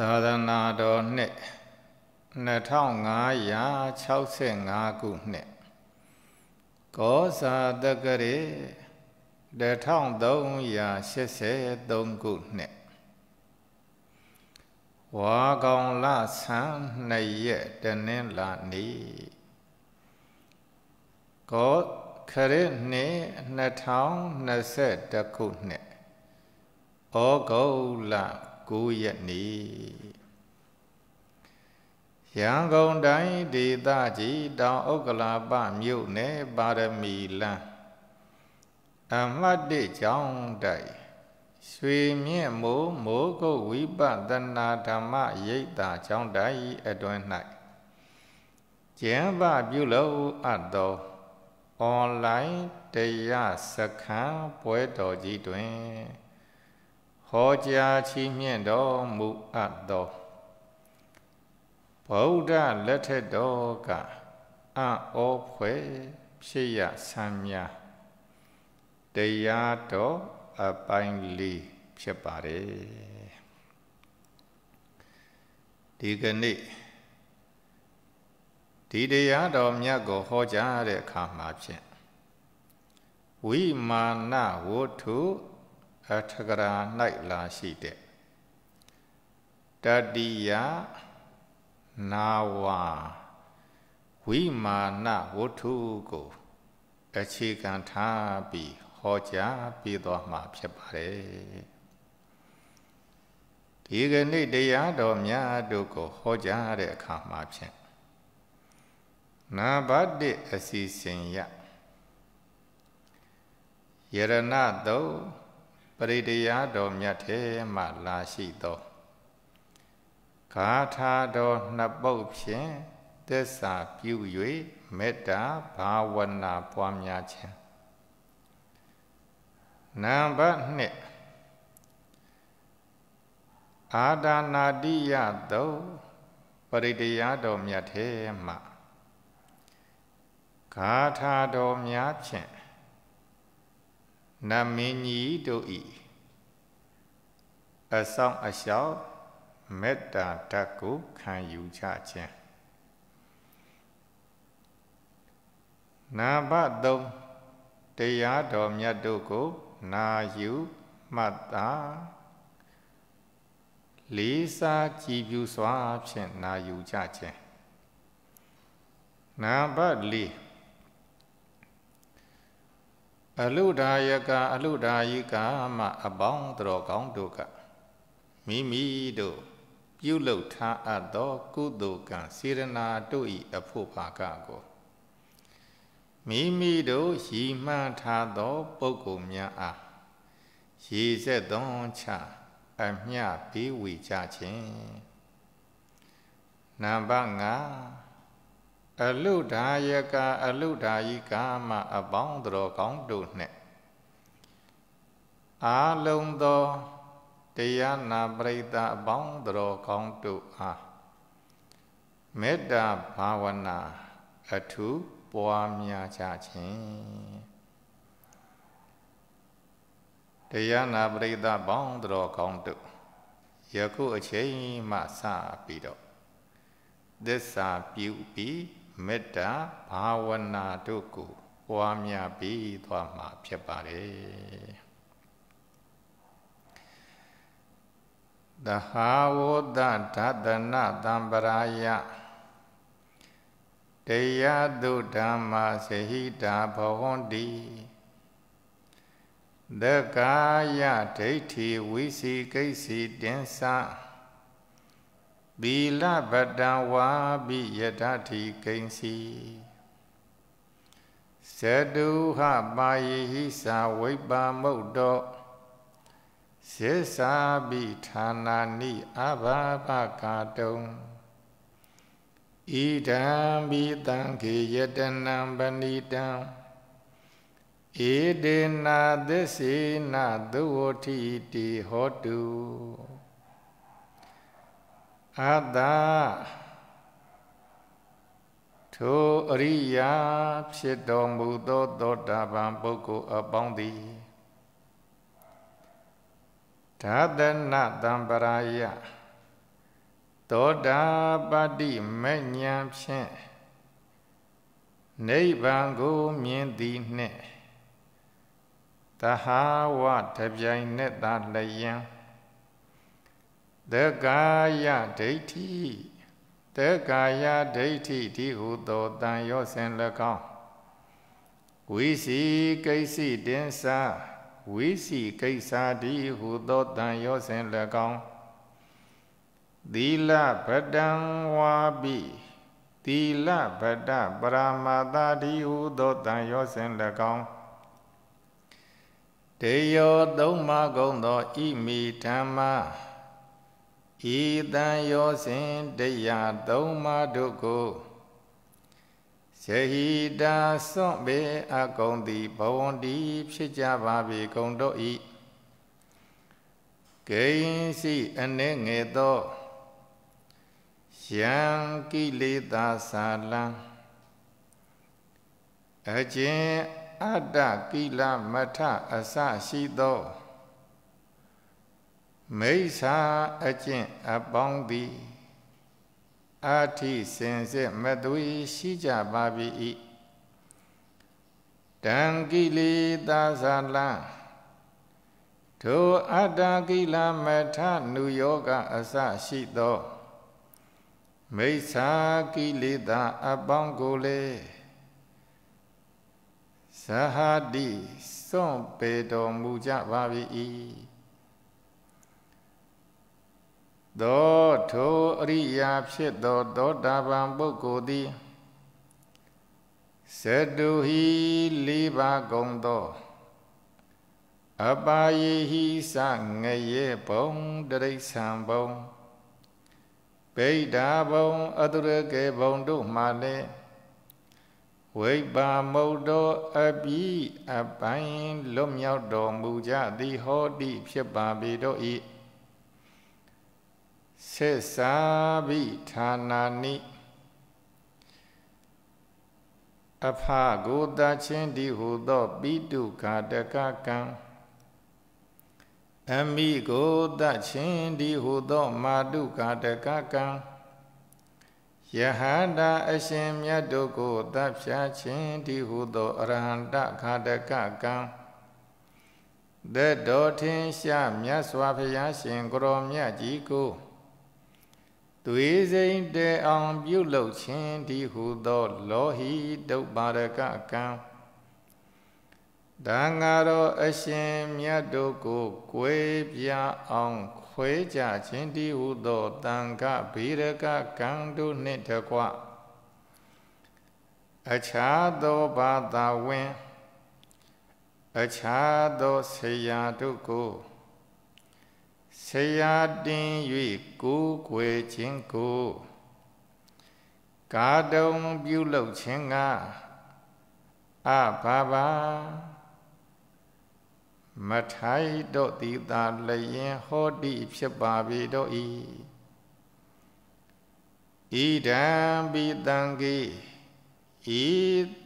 သာသနာတော်နှစ်2565ခုနှစ်ကောဇာတကရေ1383ခုနှစ်ဝါကောင်လဆန်းနှစ်ရက်တနင်္လာနေ့ကောခရစ်နှစ်2021ခုနှစ်ဩဂုတ်လ9ရက်နေ့ရန်ကုန်တိုင်းဒေသကြီး တောင်ဥက္ကလာပမြို့နယ်ပါရမီလန်းအမတ်တိကျောင်းတိုက်ရွှေမြင့်မိုးမိုးကုတ်ဝိပဿနာဓမ္မရိပ်သာကျောင်းတိုက်အတွင်၌ကျမ်းပပြုလုပ်အပ်သောအွန်လိုင်းတရားစခန်းပွဲတော်ကြီးတွင်ဟောကြားချီးမြှင့်တော်မူအပ်သောဗုဒ္ဓလက်ထက်တော်ကအံ့ဩဖွယ်ဖြစ်ရဆမ်းများတရားတော်အပိုင်းလေးဖြစ်ပါတယ်ဒီကနေ့ဒီတရားတော်မြတ်ကိုဟောကြားတဲ့အခါမှာဖြင့်ဝိမာနဝတ္ထုအထကရာ၌လာရှိတဲ့တတိယနာဝဝိမာနဝတ္ထုကိုအခြေခံထားပြီးဟောကြားပေးတော်မှာဖြစ်ပါတယ်ဒီကနေ့တရားတော်များတို့ကိုဟောကြားတဲ့အခါမှာဖြင့်နာဘတိအစီစဉ်ရယရဏတုံပရိတရားတော်မြတ်ထဲမှလာရှိသောဂါထာတော်နှစ်ပုဒ်ဖြင့်သစ္စာပြု၍မေတ္တာဘာဝနာပွားများခြင်းနံပါတ်2အာဒနာတိယတုပရိတရားတော်မြတ်ထဲမှဂါထာတော်များဖြင့်နတ်မင်းကြီးတို့ဤအဆောင်အရှောက်မေတ္တာဓာတ်ကိုခံယူကြခြင်းနာဘသုံးတရားတော်မြတ်တို့ကို နာယူမှတ်သားလေးစားကြည်ပြုစွာဖြင့်နာယူကြခြင်းနာဘလေးအလုဒါယကအလုဒါယိကမအပေါင်းတော်ကောင်းတို့ကမိမိတို့ပြုလုပ်ထားအပ်သောကုသိုလ်ကံစေရနာတို့၏အဖို့ပါကကိုမိမိတို့ရည်မှန်းထားသောပုဂ္ဂိုလ်များအားရည်ဆက်သွန်ချအမျှပေးဝေကြခြင်းနံပါတ်5အလုဒာယကအလုဒာယိကာမအပေါင်းတော်ကောင်းတို့နှင့်အာလုံသောတရားနာပရိသတ်အပေါင်းတော်ကောင်းတို့အားမေတ္တာဘာဝနာအထူးပွားများကြခြင်းတရားနာပရိသတ်ပေါင်းတော်ကောင်းတို့ယခုအချိန်မှစပြီးတော့သစ္စာပြုပြီးမေတ္တာဘာဝနာတို့ကိုပွားများပြီးသွားမှာဖြစ်ပါတယ်သဟာဝတ္တဓတနာတံပရာယတေယတုဓမ္မာစဟိတာဘဝန္တိသက္ကာယဒိဋ္ဌိဝိစီကိစီတင်္စာသီလဗတံဝါပိယတတိကိဉ္စီဇတုဟပါယိဟိသာဝိပ္ပမုတ်တောသေသာပိဌာနာနိအဘာပကာတုံဣဒံပိတံခေယတနံပဏိတံဧတေနာသစ္စေနသုဝတိတိဟောတုအတ္တထိုအရိယာဖြစ်တော်မူသောသောတာပန်ပုဂ္ဂိုလ်အပေါင်းသည်သာသနာတံပရာယသောတာပတိမဉ္ဉံဖြင့်နိဗ္ဗာန်ကိုမြင်သည် နှင့်တဟာဝတပြိုင်နက်သာလျင်သက္ကာယဒိဋ္ဌိသက္ကာယဒိဋ္ဌိဒီဟုသောတန်ရောစင်၎င်းဝိစီကိစ္စတင်္စာဝိစီကိစ္စဒီဟုသောတန်ရောစင်၎င်းသီလဗတံဝါပိသီလဗတပရမတာဒီဟုသောတန်ရောစင်၎င်းတေယောသုံးမကုံသောဣမိဓမ္မဤတန်ရောစဉ်တရားသုံးပါးတို့ကိုယဟိတာစွန့်ပေအကုန်တိဘဝန္တိဖြစ်ကြပါပြီကုံတို့ဤဂိဉ္စီအနေငယ်သောယံကိလေသာစာလံအကျင်အတ္တကိလမထအစရှိသောမိစ္ဆာအကျင့်အပေါင်းသည်အာထိစင်စစ်မသွေရှိကြပါပြီ၏တံကိလေသာဇာလံထိုအတ္တကိလမထနုယောကအစရှိသောမိစ္ဆာကိလေသာအပေါင်းကိုလေသဟာတိစွန့်ပေတော်မူကြပါပြီ၏သောထိုအရိယာဖြစ်သောသောတာပန်ပုဂ္ဂိုလ်သည်စတုဟိလေးပါးကုန်သောအပါယေဟိသငရေဘုံတရိษံဘုံဘိဓာဘုံအတုရကေဘုံတို့မှလည်းဝိပါမုတ်တော်အပိအပိုင်းလွတ်မြောက်တော်မူကြသည်ဟောတိဖြစ်ပါပေတော့၏စေသာဘိဌာနာနိအဖဂုတချင်းဒီဟုသောပိတုဃာတကကံအမိဂုတချင်းဒီဟုသောမာတုဃာတကကံယဟန္တာ အရှင်မြတ်တို့ကိုသတ်ဖြာခြင်းဒီဟုသောအရဟန္တဃာတကကံသတ္တောထင်ရှားမြတ်စွာဘုရားရှင်ကိုရောမြတ်ကြီးကိုသွေးစိမ့်တဲအောင်ပြုလုပ်ခြင်းဒီဟုသောလောဟိတုတ်ပါရကကံတန်ဃာတော်အရှင်မြတ်တို့ကိုကွေပြအောင်ခွဲကြခြင်းဒီဟုသောတန်ခဗေရကကံတို့နှင့်တကွအခြားသောဘာသာဝင်အခြားသောဆရာတို့ကိုဆရာတင်၍ကိုးကွယ်ခြင်းကိုကာတုံပြုလုပ်ခြင်းကအဘာဘာမထိုက်တော့တိတာလျင်ဟောတိဖြစ်ပါပြီတော့ဤဣဒံပိတံကိဤ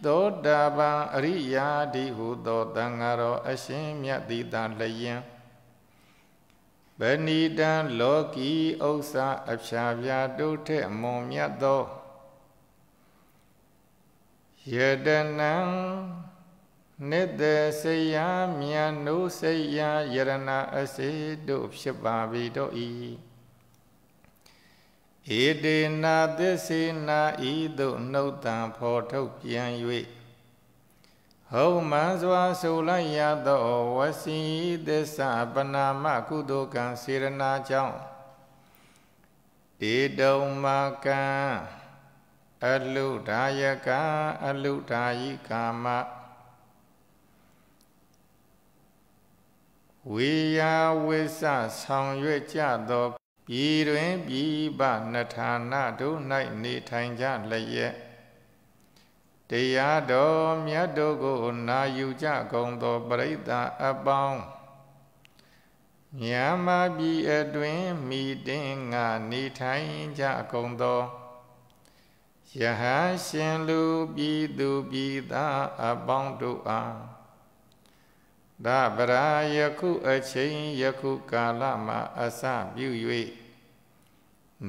သောတာပန်အရိယာတိဟုသောတန်ဃာတော်အရှင်မြတ်တိတာလျင်ဗဏိတံလောကီဥစ္စာအဖြာပြတုထက်အမွန်မြတ်သောယတနံနိတေစေယမြန်နုစေယယရဏအစေတုဖြစ်ပါပြီတို့ဤဧတေနာသစ္စေနာဤသို့နှုတ်တံဖော်ထုတ်ပြန်၍ဟုံမှန်စွာဆိုလိုက်ရသော ဝစီသစ္စာပနာမကုသိုလ်ကံစေရနာကြောင့်တေတုံမကံအလုဒာယကအလုဒာယိကာမဝေယဝိစဆောင်ရွက်ကြသောပြည်တွင်ပြည်ပနဌာနတို့၌နေထိုင်ကြလျက်တရားတော်မြတ်တို့ကိုနာယူကြကုန်သောပရိသတ်အပေါင်းမြန်မာပြည်အတွင်မိတင်ငါနေထိုင်ကြကုန်သောယဟန်ရှင်လူပြည်သူပြည်သားအပေါင်းတို့အားသဗ္ဗရာယခုအချိန်ယခုကာလမှာအစပြု၍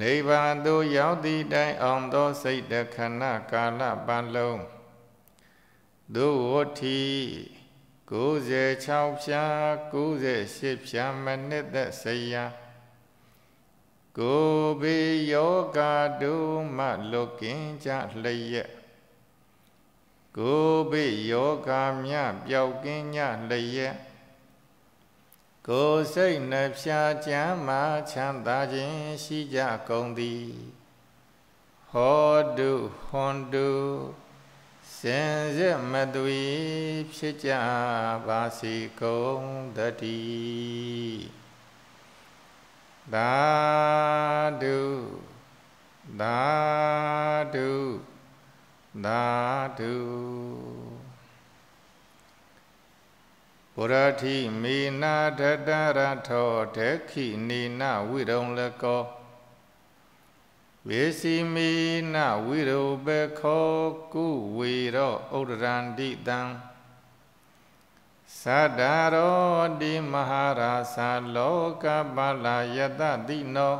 နိဗ္ဗာန်သို့ရောက်သည့်တိုင်အောင်သောစိတ်တခဏကာလပတ်လုံးဒုဝတိ96ဖြာ98ဖြာမနစ်သက်စရာကိုဘေယောဂဒုမလွကင်းကြလျက်ကိုဘေယောဂမြပြောက်ကင်းညလျက်ကိုယ်စိတ်နှဖျားကြမ်းမှချမ်းသာခြင်းရှိကြကုန်သည်ဟောတုဟွန်တုစင်စစ်မသွေဖြစ်ကြပါစေကုန်တတိသာဓုသာဓုသာဓုဗုရတိမေနာထတရထောဒက္ခိနေနဝိရုံလကောဝေစီမေနဝိရုပခောကုဝေရောဥဒရန္တိတံသဒ္ဒရောတိမဟာရာသလောကပလာယတတိနော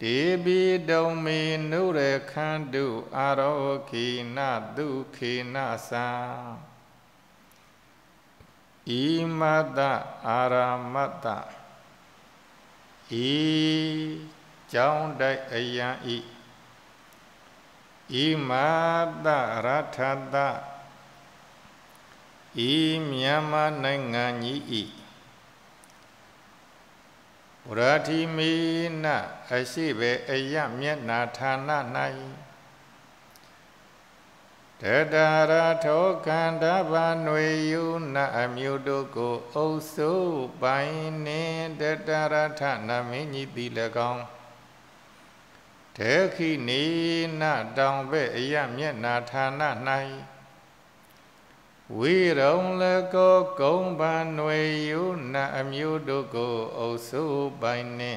တေပိတုံမေနုရခန္တုအာရောခိနတုခိနသာဣမတအာရမတဤကြောင်းတိုက်အယံဤဣမတရထတဤမြန်မာနိုင်ငံကြီးဤဝရတိမိနအရှိပဲအယမျက်နာဌာန၌တတရာထောခန္ဓာဘာနွေယုနအမျိုးတို့ကိုအုပ်စုပိုင်နေတတရာထနမင်းကြီးတိ၎င်းတေခိနေနတောင်ဘက်အယမျက်နာဌာန၌ဝိရုံလကောကုံဘာနွေယုနအမျိုးတို့ကိုအုပ်စုပိုင်နေ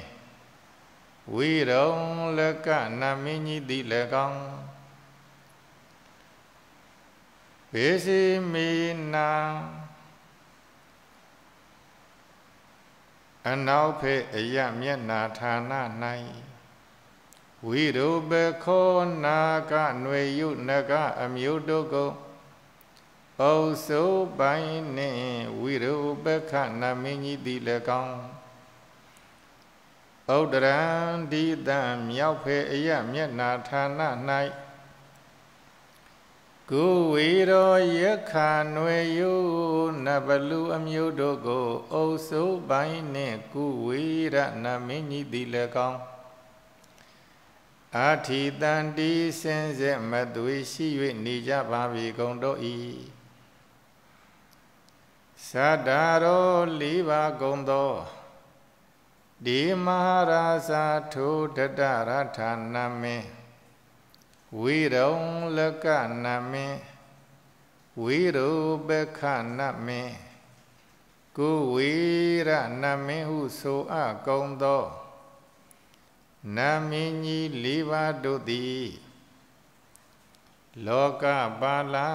ဝိရုံလကနမင်းကြီးတိ၎င်းဘေစီမေနာအနောက်ဖေအယမျက်နာဌာန၌ဝိရုပခောနာကຫນွေယုနကအမျိုးတို့ကိုပုစုပိုင်းနှင့်ဝိရုပခနမင်းကြီးသည်၎င်းဩဒရံဒီတံမြောက်ဖေအယမျက်နာဌာန၌ကုဝေရောယခာနွေယုနဘလူအမျိုးတို့ကိုအုပ်စိုးပိုင်းနှင့်ကုဝေရနမင်းကြီးသည်လည်းကောင်းအာထီတန်တီစင်စစ်မသွေရှိ၍နေကြပါပြီကုန်တော့ဤသဒ္ဒါရောလေးပါကုန်သောဒီမဟာရာဇာထိုတတရထာနမင်းဝိရုံလကနမင်းဝိရုပခနမင်းကိုဝေရနမင်းဟုဆိုအပ်ကုန်သောနာမင်းကြီး၄ပါးတို့သည်လောကပါလာ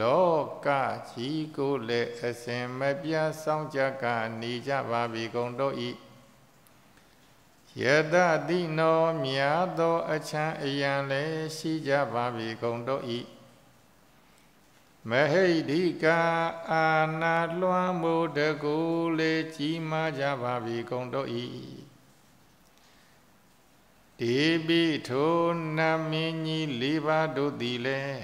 လောကကြီးကိုလည်းအစဉ်မပြတ်စောင့်ကြကနေကြပါပြီကုန်တို့၏ယတတိနောမြာသောအချမ်းအယံလည်းရှိကြပါပြီကုန်တော့ဤမဟိဒိကာအာနာလွှမ်းမှုတကူလေကြီးမားကြပါပြီကုန်တော့ဤဒီပိထိုနမင်းကြီးလေးပါတို့သည်လည်း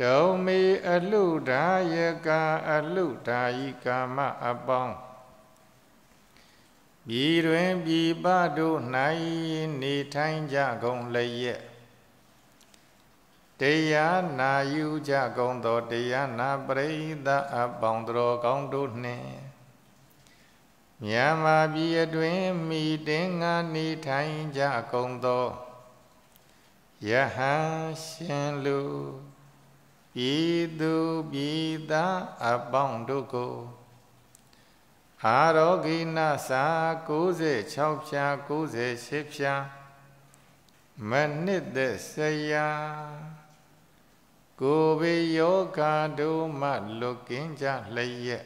တုံမေအလှူဒါယကာအလှူဒါယီကာမအပေါင်းပြည်တွင်ပြည်ပတို့၌နေထိုင်ကြကုန်လျက်တရားနာယူကြကုန်သောတရားနာပရိသတ်အပေါင်းတော်ကောင်းတို့နှင့်မြန်မာပြည်အတွင်မိတင်ငါနေထိုင်ကြကုန်သောယဟန်ရှင်လူပြည်သူပြည်သားအပေါင်းတို့ကိုအာရောဂိနစာ96ဖြာ98ဖြာမနှစ်သက်ဆရာကိုဘေယောဂါတို့မှလွတ်ကင်းကြလျက်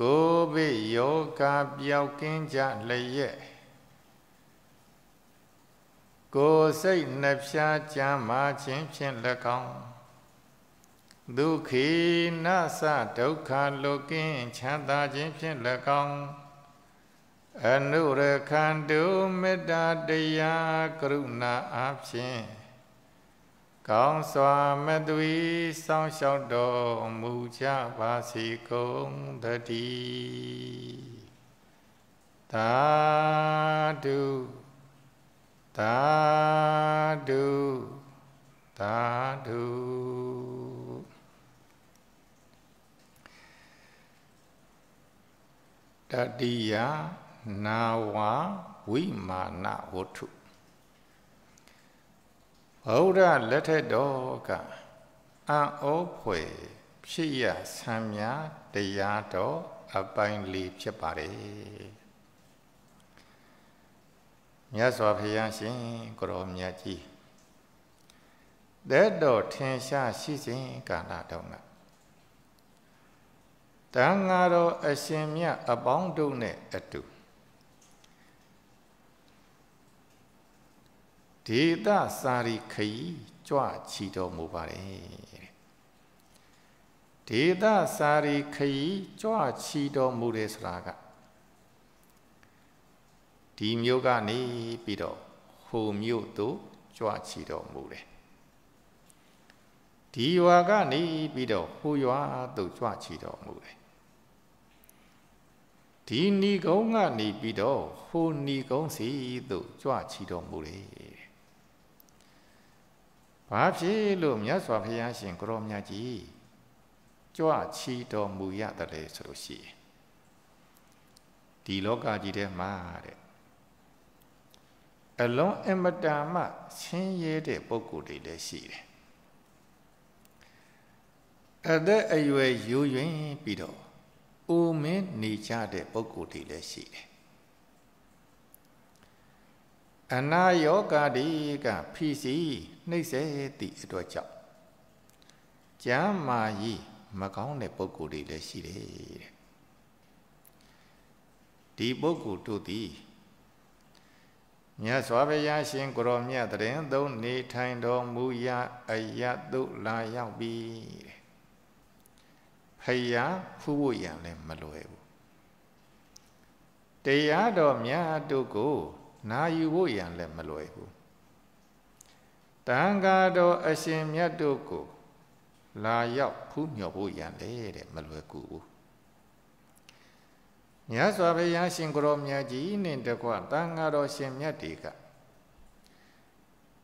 ကိုဘေယောဂါပျောက်ကင်းကြလျက်ကိုစိတ်နှဖျားကြမ်းမှခြင်းဖြင့်၎င်းဒုခိနသဒုက္ခလောကင်းချမ်းသာခြင်းဖြင့်၎င်းအနုရခန္တုမေတ္တာတရားကရုဏာအဖြင့်ကောင်းစွာမသွေစောင့်ရှောက်တော်မူကြပါစေကုန်သတည်းသာဓုသာဓုသာဓုတတိယနာဝဝိမာနဝတ္ထုဗုဒ္ဓလက်ထက်တော်ကအံ့ဩဖွယ်ဖြစ်ရဆံမြတရားတော်အပိုင်းလေးဖြစ်ပါတယ်မြတ်စွာဘုရားရှင်ကိုရောမြတ်ကြီးတဲ့တော်ထင်ရှားရှိစဉ်ကာလတုန်းကတန်ဃာတော်အရှင်မြတ်အပေါင်းတို့နဲ့အတူဒေသစာရိခီကြွချီတော်မူပါတယ်ဒေသစာရိခီကြွချီတော်မူတယ်ဆိုတာကဒီမျိုးကနေပြီးတော့ဟိုမျိုးသို့ကြွချီတော်မူတယ်ဒီရွာက နေပြီးတော့ဟိုရွာသို့ကြွချီတော်မူတယ်ဒီနီကုန်းကနေပြီးတော့ဟိုနီကုန်းစီသို့ကြွချီတော်မူလေ။ဘာဖြစ်လို့မြတ်စွာဘုရားရှင်ကိုရောမြတ်ကြီးကြွချီတော်မူရတယ်လဲဆိုလို့ရှိရင်ဒီလောကကြီးထဲမှာတဲ့အလုံးအမတန်မှဆင်းရဲတဲ့ပုံကိုယ်တွေလည်းရှိတယ်။အသက်အရွယ်ယူရင်ပြီးတော့အိုမင်းနေကြတဲ့ပုံကိုယ်တွေလည်းရှိတယ်အနာယောဂတိကဖြီစီနှိမ့်စေသည့်အတွက်ကြောင့်ကျမ်းမာရေးမကောင်းတဲ့ပုံကိုယ်တွေလည်းရှိတယ်တဲ့ဒီပုဂ္ဂိုလ်တို့သည်မြတ်စွာဘုရားရှင်ကိုရောမြတ်တရင်သုံးနေထိုင်တော်မူရာအယတုလာရောက်ပြီတဲ့ရာဖူးဖို့ရံလည်းမလွယ်ဘူးတရားတော်များတို့ကိုနာယူဖို့ရံလည်းမလွယ်ဘူးတန်ခါတော်အရှင်မြတ်တို့ကို လာရောက်ဖူးမြော်ဖို့ရံလေတဲ့မလွယ်ကူဘူးမြတ်စွာဘုရားရှင်ကိုရောမြတ်ကြီးနှင့်တကွတန်ခါတော်ရှင်မြတ်တွေက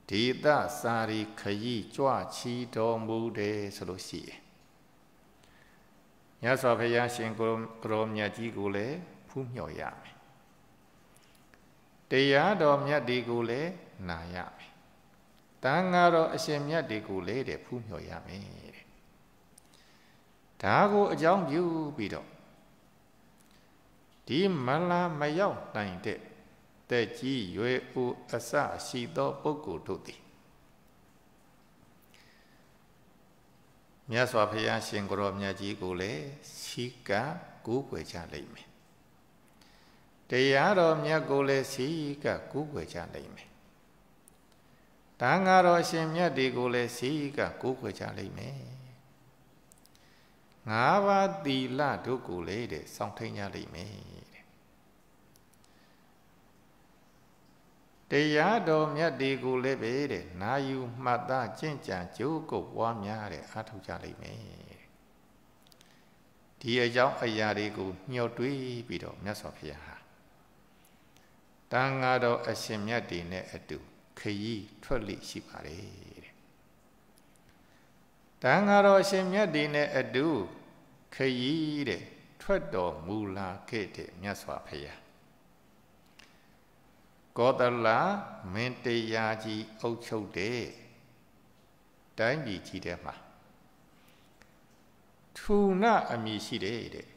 ဒေသစာရီခရီးကြွချီတော်မူတယ်ဆိုလို့ရှိရင်မြတ်စွာဘုရားရှင်ကိုရောမြတ်ကြီးကိုလည်းဖူးမြော်ရမယ်တရားတော်မြတ်တွေကိုလည်းနာရမယ်တန်ဃာတော်အရှင်မြတ်တွေကိုလည်းတဲ့ဖူးမြော်ရမယ်တဲ့ဒါကိုအကြောင်းပြုပြီးတော့ဒီမလာမရောက်နိုင်တဲ့တက်ကြီးရွယ်ဦးအစရှိသော ပုဂ္ဂိုလ်တို့သည်မြတ်စွာဘုရားရှင်ကိုရောမြတ်ကြီးကိုလည်းရှိကကူးကွယ်ကြလိမ့်မယ်တရားတော်မြတ်ကိုလည်းရှိကကူးကွယ်ကြလိမ့်မယ်တန်ဃာတော်ရှင်မြတ်တွေကိုလည်းရှိကကူးကွယ်ကြလိမ့်မယ်ငါးပါးသီလတို့ကိုလည်းတဲ့စောင့်ထိန်ကြလိမ့်မယ်တရားတော်မြတ်ဒီကိုလည်းပဲတဲ့နာယူမှတ်သားကြင်ကြံကြိုးကုပ်ပွားများတဲ့အားထုတ်ကြလိမ့်မယ်ဒီအကြောင်းအရာတွေကိုမျှော်တွေးပြီးတော့မြတ်စွာဘုရားဟာတန်ဃာတော်အရှင်မြတ်ဒီနဲ့အတူခရီးထွက်လိရှိပါတယ်တဲ့တန်ဃာတော်အရှင်မြတ်ဒီနဲ့အတူခရီးတဲ့ထွက်တော်မူလာခဲ့တဲ့မြတ်စွာဘုရားကောသလမင်းတရားကြီးအုပ်ချုပ်တဲ့တိုင်းပြည်ကြီးထဲမှာထူနာအမည်ရှိတယ်တဲ့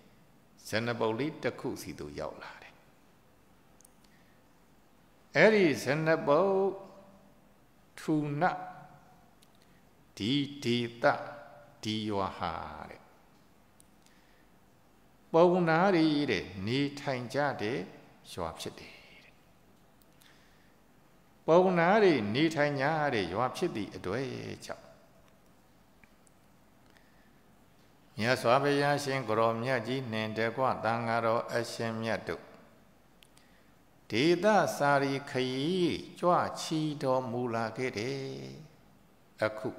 ဇနပုတ်လေးတစ်ခုစီသူရောက်လာတယ်အဲ့ဒီဇနပုတ်ထူနာဒီဒေသဒီရွာဟာတဲ့ပုံနာရီတဲ့နေထိုင်ကြတဲ့ရွာဖြစ်တယ်ပုံနာတွေနေထိုင်ကြတဲ့ရွာဖြစ်သည့်အတွေ့ကြောင့်မြတ်စွာဘုရားရှင်ကိုရောမြတ်ကြီးနှင့်တကွသံဃာတော်အရှင်မြတ်တို့ဒေသစာရီခရီးကြွချီတော်မူလာခဲ့တယ်အခု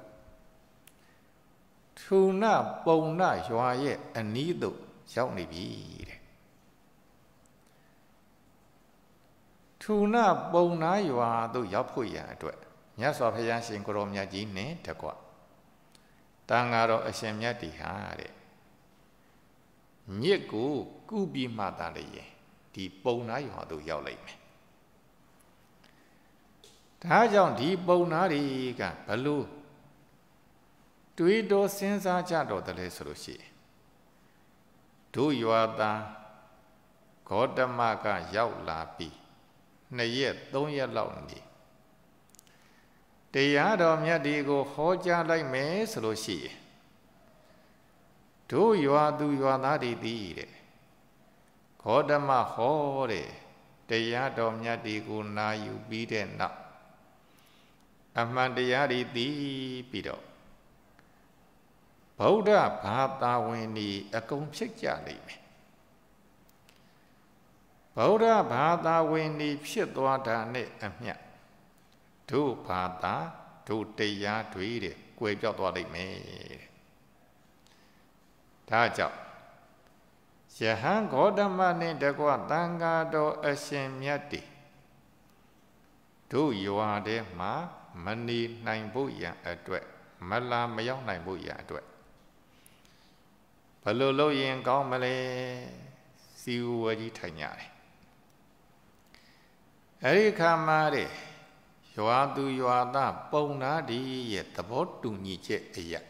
ထူနာပုံနာရွာရဲ့အနီးသို့ရောက်နေပြီတဲ့ထူနာပုံနာရွာသို့ရောက်ဖို့ရန်အတွက်မြတ်စွာဘုရားရှင်ကိုရောမြတ်ကြီးနှင့်တကွတန်ဃာတော်အရှင်မြတ်တီဟာတဲ့မြစ်ကိုကုပြီးမှသာလေရင်ဒီပုံနာရွာသို့ရောက်လိုက်မယ်ဒါကြောင့်ဒီပုံနာတွေကဘလို့တွေးတော်စဉ်းစားကြတော့တယ်လဲဆိုလို့ရှိရင်တို့ရွာသားဂေါတမကရောက်လာပြီးနှစ်ရက်သုံးရက်လောက်နေတရားတော်မြတ်ဒီကိုဟောကြားလိုက်မယ်ဆိုလို့ရှိရင်တို့ရွာသူရွာသားတွေသိတဲ့ခောဓမဟောတဲ့တရားတော်မြတ်ဒီကိုနာယူပြီးတဲ့နောက်အမှန်တရားတွေသိပြီးတော့ဗုဒ္ဓဘာသာဝင်ဤအကုန်ဖြစ်ကြလိမ့်မယ်ဗုဒ္ဓဘာသာဝင်ဤဖြစ်သွားတာနဲ့အမျှဒုဘာသာဒုတရားတွေတဲ့ကွယ်ပြောက်သွားလိမ့်မယ်တဲ့ဒါကြောင့်ယဟန်ဂေါတမနှင့်တကွသံဃာတော်အရှင်မြတ်တိတို့ယွာထဲမှာမနေနိုင်ဖို့ရန်အတွက်မလာမရောက်နိုင်ဖို့ရန်အတွက်ဘလို့လို့ရင်ကောင်းမလဲစီဝဝကြီးထိုင်ကြတယ်အဲ့ဒီခါမှာတဲ့ရွာသူရွာသားပုံနာဒီရဲ့သဘောတူညီချက်အရာ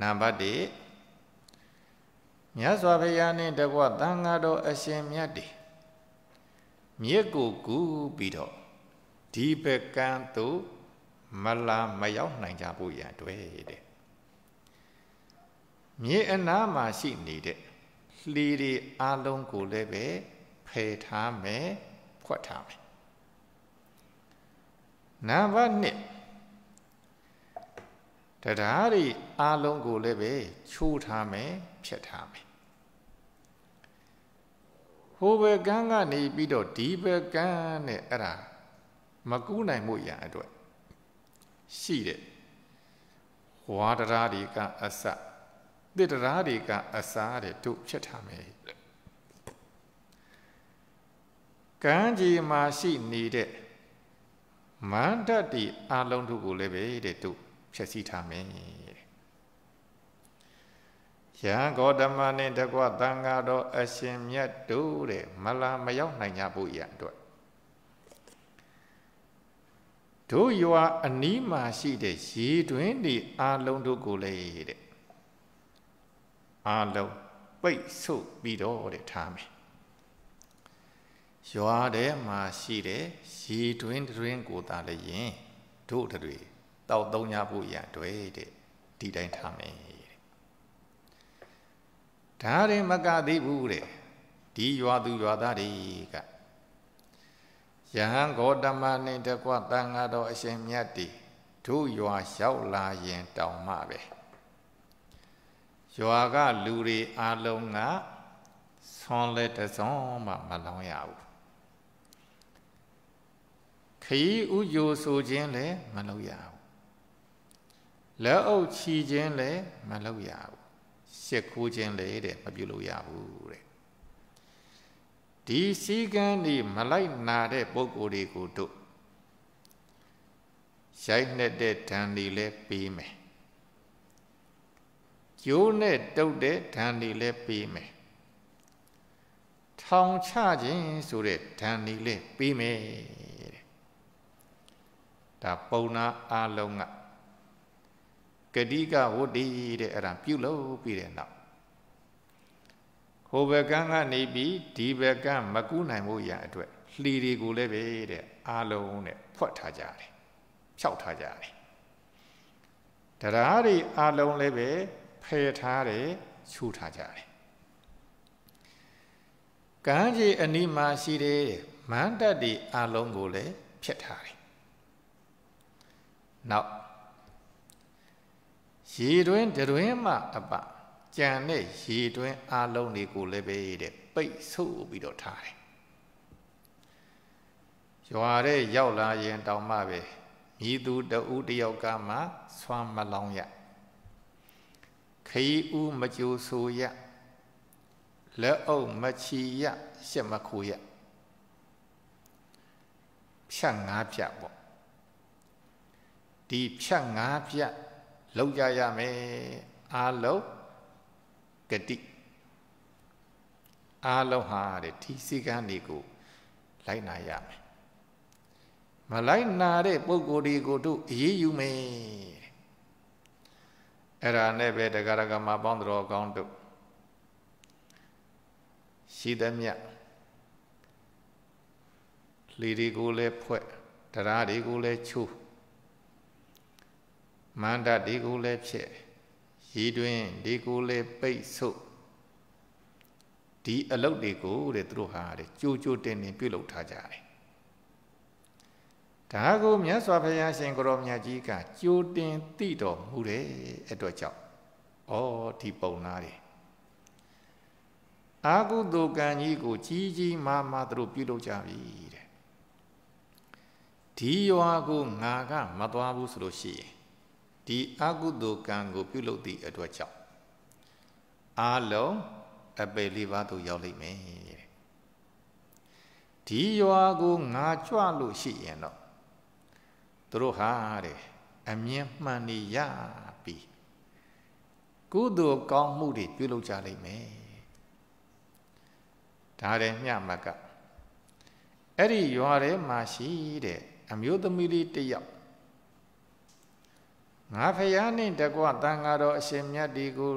နံပါတ်1မြတ်စွာဘုရားနဲ့တကွသံဃာတော်အရှင်မြတ်တွေမြစ်ကိုကူးပြီးတော့ဒီဘကံသို့မလာမရောက်နိုင်ကြဘူးရတွေ့တဲ့မြေအနာမှာရှိနေတဲ့လှေတွေအလုံးကိုလည်းပဲဖယ်ထားမယ်ဖွက်ထားမယ်နံပါတ်1တရားတွေအလုံးကိုလည်းပဲချိုးထားမယ်ဖြတ်ထားမယ်ဟိုဘက်ကန်းကနေပြီးတော့ဒီဘက်ကန်းနဲ့အဲ့ဒါမကူးနိုင်မှုရန်အတွက်ရှိတဲ့ဝါတရားတွေကအစတစ်တရားတွေကအစာတဲ့တို့ဖြတ်ထားမယ်ကံကြီးမှာရှိနေတဲ့မန္တတိအလုံးတို့ကိုလည်းပဲတဲ့သူဖြည့်ဆည်းထားမယ်တဲ့ယံဂေါတမနဲ့တကွသံဃာတော်အရှင်မြတ်တို့တဲ့မလာမရောက်နိုင်ကြဖို့ရအတွက်တို့ရွာအနီးမှာရှိတဲ့ရေတွင်းဒီအာလုံးတို့ကိုလည်းတဲ့အာလုံးပိတ်ဆို့ပြီးတော့တဲ့ထားမယ်ရွာထဲမှာရှိတဲ့ရေတွင်းတွင်းကိုသာလည်းယင်တို့တွေတောက်သုံးရဖို့ရတွေ့တဲ့ဒီတိုင်းထားမယ်တဲ့ဒါရင်မကသေးဘူးတဲ့ဒီရွာသူရွာသားတွေကယဟန်ဂေါတမနဲ့တကွတန်ဃာတော်အရှင်မြတ်တီတို့ရွာရောက်လာရင် တောင်မှပဲရွာကလူတွေအလုံးကဆွန်လက်တစုံမှမလောင်ရဘူးရီးဥယိုဆိုခြင်းလည်းမလုပ်ရဘူးလက်အုပ်ချီခြင်းလည်းမလုပ်ရဘူးရှ िख ိုးခြင်းလည်းတဲ့မပြုလို့ရဘူးတဲ့ဒီစည်းကမ်းนี่မလိုက်နာတဲ့ပုံကိုယ်တွေကိုတို့ရိုက်နှက်တဲ့ဓာန်တွေလည်းပေးမယ်ကျိုးနဲ့တုတ်တဲ့ဓာန်တွေလည်းပေးမယ်ထောင်ချခြင်းဆိုတဲ့ဓာန်တွေလည်းပေးမယ်ဒါပုံနာအာလုံးကကတိကဝတ္တိတဲ့အဲ့ဒါပြုလုပ်ပြီးတဲ့နောက်ဟိုဘက်ကန်းကနေပြီးဒီဘက်ကန်းမကူးနိုင်မှုရန်အတွက်လှီတွေကိုလည်းပဲတဲ့အာလုံးနဲ့ဖွက်ထားကြတယ်ဖြောက်ထားကြတယ်တရားတွေအာလုံးလည်းပဲဖယ်ထားတယ်ခြူထားကြတယ်ကန်းကြီးအနိမှာရှိတဲ့မန္တတ္တိအာလုံးကိုလည်းဖြတ်ထားတယ်နောက်ရေတွင်တွင်မှအပကြံတဲ့ရေတွင်အလုံးတွေကိုလည်းပဲတဲ့ပိတ်ဆို့ပြီးတော့ထားတယ်ရွာတဲ့ရောက်လာရင်တောင်မှပဲမြည်သူတဦးတယောက်ကမှဆွမ်းမလောင်ရခရီးဦးမကြိုဆိုရလက်အုပ်မချီရရှက်မခူရဖြတ်ငါးဖြတ်ပေါ့ဒီဖြတ်ငါးဖြတ်လောက်ကြရမယ်အာလုံးဂတိအာလုံးဟာတဲ့ဒီစည်းကမ်းတွေကိုလိုက်နာရမယ်မလိုက်နာတဲ့ပုံကိုယ်တွေကိုတို့အေးယူမယ်အဲ့ဒါနဲ့ပဲတရားရကမှာပေါင်းတော်ကောင်းတို့ရှိသမျှလေတွေကိုလည်းဖွဲ့တရားတွေကိုလည်းချိုးမန္တဒီကိုလည်းဖြစ်ရည်တွင်ဒီကိုလည်းပိတ်ဆို့ဒီအလုပ်တွေကိုတဲ့သူတို့ဟာတဲ့ကြိုးကြိုးတင်တင်ပြုလုပ်ထားကြတယ်ဒါကိုမြတ်စွာဘုရားရှင်ကိုရောမြတ်ကြီးက ကြိုးတင်သိတော်မူတယ်အဲ့တော့ကြောင့်ဩဒီပုံနာတယ်အာဟုတုကံကြီးကိုကြီးကြီးမားမားသူတို့ ပြုလုပ်ကြပြီတဲ့ဒီရွာကိုငါကမသွားဘူးဆိုလို့ရှိရင်ဒီအကုသိုလ်ကံကို ပြုလုပ်သည့်အတွက်ကြောင့်အာလုံးအပေလေးပါးသို့ရောက်လိမ့်မယ်တဲ့ဒီရွာကိုငါကြွလို့ရှိရင်တော့သူတို့ဟာတဲ့အမြင်မှန်နေရပြီကုသိုလ်ကောင်းမှုတွေပြုလုပ်ကြလိမ့်မယ်ဒါတယ်မျှမကအဲ့ဒီရွာထဲမှာရှိတဲ့အမျိုးသမီးလေးတယောက်ငါဖျားနှင့်တကွတန်ဃာတော်အရှင်မြတ်ဒီကို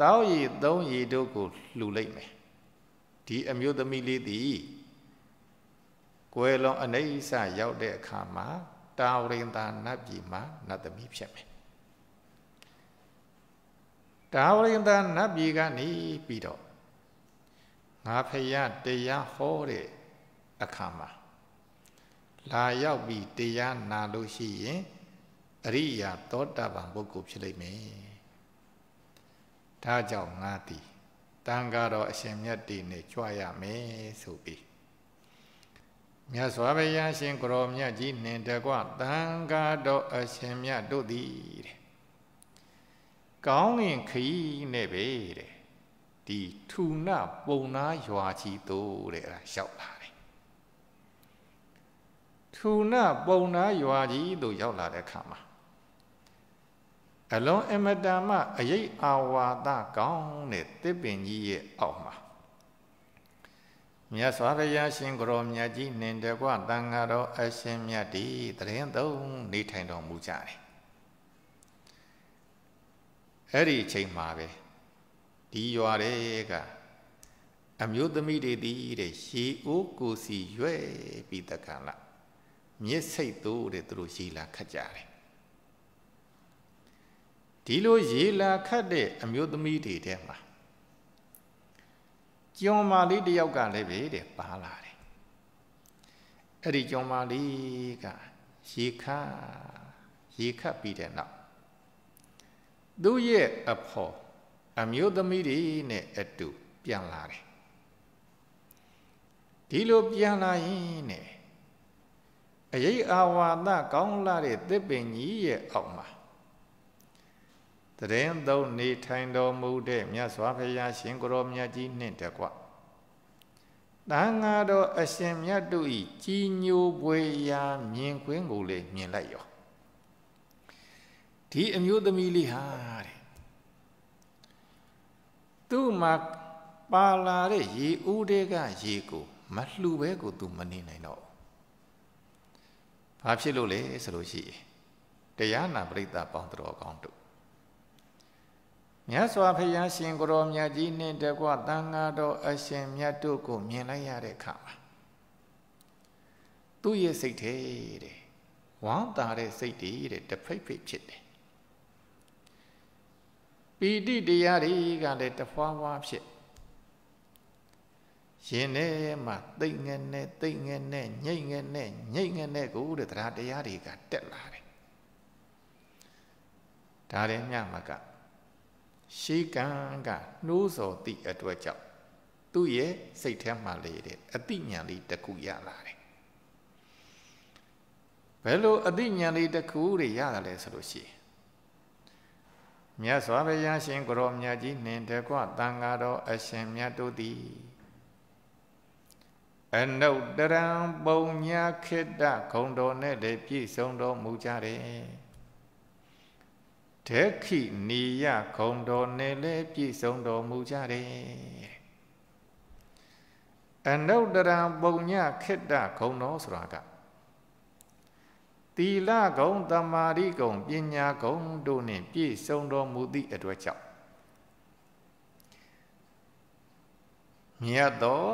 တောင်းရည်သုံးရည်တို့ကိုလှူလိုက်မယ်ဒီအမျိုးသမီးလေးသည်ကွယ်လွန်အနေအဆရောက်တဲ့အခါမှာတာဝရင်သာနတ်ပြည်မှာနတ်သမီးဖြစ်မယ်တာဝရင်သာနတ်ပြည်ကနေပြီးတော့ငါဖယားတရားဟောတဲ့အခါမှာလာရောက်ပြီးတရားနာလို့ရှိရင်အရိယာသောတာပန်ပုဂ္ဂိုလ်ဖြစ်လိမ့်မယ်ဒါကြောင့်ငါသည်တန်ဃာတော်အရှင်မြတ်တည်နေကြွရမယ်ဆိုပြီးမြတ်စွာဘုရားရှင်ကို ရောမြတ်ကြီးနှင့်တကွတန်ဃာတော်အရှင်မြတ်တို့သည်တဲ့ကောင်းငင်ခီးနဲ့ပဲတဲ့ဒီထူနာပုံနာရွာကြီးတို့တဲ့အဲ့ဒါရောက်လာတယ်ထူနာပုံနာရွာကြီးတို့ရောက်လာတဲ့အခါမှာအလုံးအမတန်မှအယိတ်အာဝါဒကောင်းတဲ့တစ်ပင်ကြီးရဲ့အောက်မှာမြတ်စွာဘုရားရှင်ကိုရောမြတ်ကြီးနှင်တကွတန်ဃာတော်အရှင်မြတ်ဒီတရင်သုံးနေထိုင်တော်မူကြတယ်အဲ့ဒီအချိန်မှာပဲဒီရွာတဲ့ကအမျိုးသမီးတွေတည်တဲ့ရေအိုးကိုစီရွဲ့ပြီးတက္ကလာမြစ်စိတ်တို့တဲ့သူတို့ရေလာခတ်ကြတယ်ဒီလိုရေလာခတ်တဲ့အမျိုးသမီးတွေထဲမှာကျော်မာလေးတယောက်ကလည်းပဲတဲ့ပါလာတယ်အဲ့ဒီကျော်မာလေးကရေခတ်ရေခတ်ပြီးတဲ့နောက်သူ့ရဲ့အဖော်အမျိုးသမီးတွေနဲ့အတူ ပြန်လာတယ်ဒီလိုပြန်လာရင်နဲ့အရေးအာဝါဒကောင်းလာတဲ့သစ်ပင်ကြီးရဲ့အောက်မှာတရင်သုံးနေထိုင်တော်မူတဲ့မြတ်စွာဘုရားရှင်ကိုရောမြတ်ကြီးနှင့်တကွတန်ဃာတော်အရှင်မြတ်တို့ဤကြီးညိုပွေရာမြင်ကွင်းကိုလေမြင်လိုက်ရောဒီအမျိုးသမီးလေးဟာတဲ့သူ့မှာပါလာတဲ့ရေဦးတွေကရေကိုမလှူဘဲကို သူမနေနိုင်တော့ဘာဖြစ်လို့လဲဆိုလို့ရှိရင်တရားနာပရိသတ်ပေါင်းတော်ကောင်းတို့မြတ်စွာဘုရားရှင်ကိုရောမြတ်ကြီးနှင့်တကွသံဃာတော်အရှင်မြတ်တို့ကိုမြင်လိုက်ရတဲ့အခါမှာသူ့ရဲ့စိတ်ထဲတဲ့ဝမ်းသာတဲ့စိတ်တည်းတဲ့တဖိတ်ဖိတ်ဖြစ်တယ်ပီတိတရားတွေကလည်းတဖွာဖွာဖြစ်ရင်ထဲမှာတိတ်ငဲနဲ့တိတ်ငဲနဲ့ညိတ်ငဲနဲ့ညိတ်ငဲနဲ့ကိုတဲ့တရားတရားတွေကတက်လာတယ်ဒါလည်းမြတ်မကရှေးကံကနှိုးစော်သည့်အတွက်ကြောင့်သူ့ရဲ့စိတ်ထဲမှာလေတဲ့အတိညာလေးတစ်ခုရလာတယ်ဘယ်လိုအတိညာလေးတစ်ခုတွေရတာလဲဆိုလို့ရှိရင်မြတ်စွာဘုရားရှင်ကိုရောမြတ်ကြီးနှင့်တကွတန်ဃာတော်အရှင်မြတ်တို့သည်အနုတ္တရံပုံညာခိတ္တဂုံတော်နဲ့လည်းပြည့်စုံတော်မူကြတယ်ဒက္ခိနီယဂုံတော်နဲ့လည်းပြည့်စုံတော်မူကြတယ်အနုတ္တရံပုံညခိတ္တဂုံတော်ဆိုတာကတီလဂုံတမာရိဂုံပညာဂုံတို့နှင့်ပြည့်စုံတော်မူသည့်အတွက်ကြောင့်မြတ်သော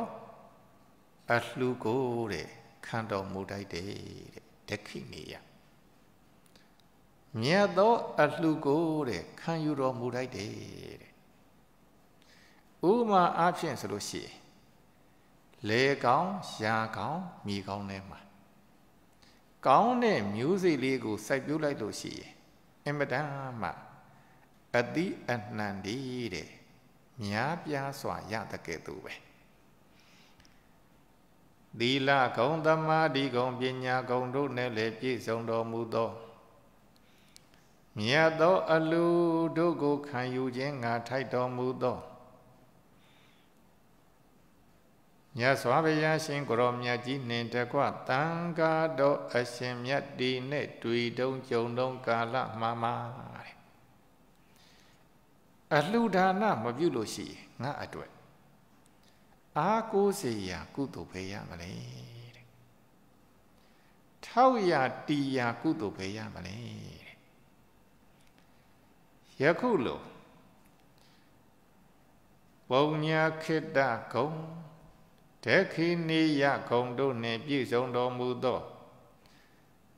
အလှူကိုတဲ့ခံတော်မူတိုက်တယ်တဲ့ဒက္ခိနေယမြတ်သော အလှကိုတဲ့ခံယူတော်မူလိုက်တယ်တဲ့ဥမာအားဖြင့်ဆိုလို့ရှိရင်လေကောင်းရာကောင်းမြေကောင်းထဲမှာကောင်းတဲ့မျိုးစေ့လေးကိုစိုက်ပျိုးလိုက်လို့ရှိရင်အင်မတန်မှအတိအနှံဒီတဲ့မြားပြားစွာရတကဲ့သို့ပဲသီလဂုံသမာဓိဂုံပညာဂုံတို့နဲ့လည်းပြည့်စုံတော်မူသောမြတ်သော အလူတို့ကိုခံယူခြင်းငါထိုက်တော်မူသောမြတ်စွာဘုရားရှင်ကိုရောမြတ်ကြီးနှင့်တကွတန်ခါတော်အရှင်မြတ်ဒီနဲ့တွေ့တုံကြုံတုံကာလမှာမှာတဲ့အလှူဒါနမပြုလို့ရှိရင်ငါအတွက်အာကိုးစေရာကုသိုလ်ပဲရမလဲတဲ့ထောက်ရာတီရာကုသိုလ်ပဲရမလဲယခုလိုပုံညာခိတဂုံဒက္ခိနိယဂုံတို့နှင့်ပြည့်စုံတော်မူသော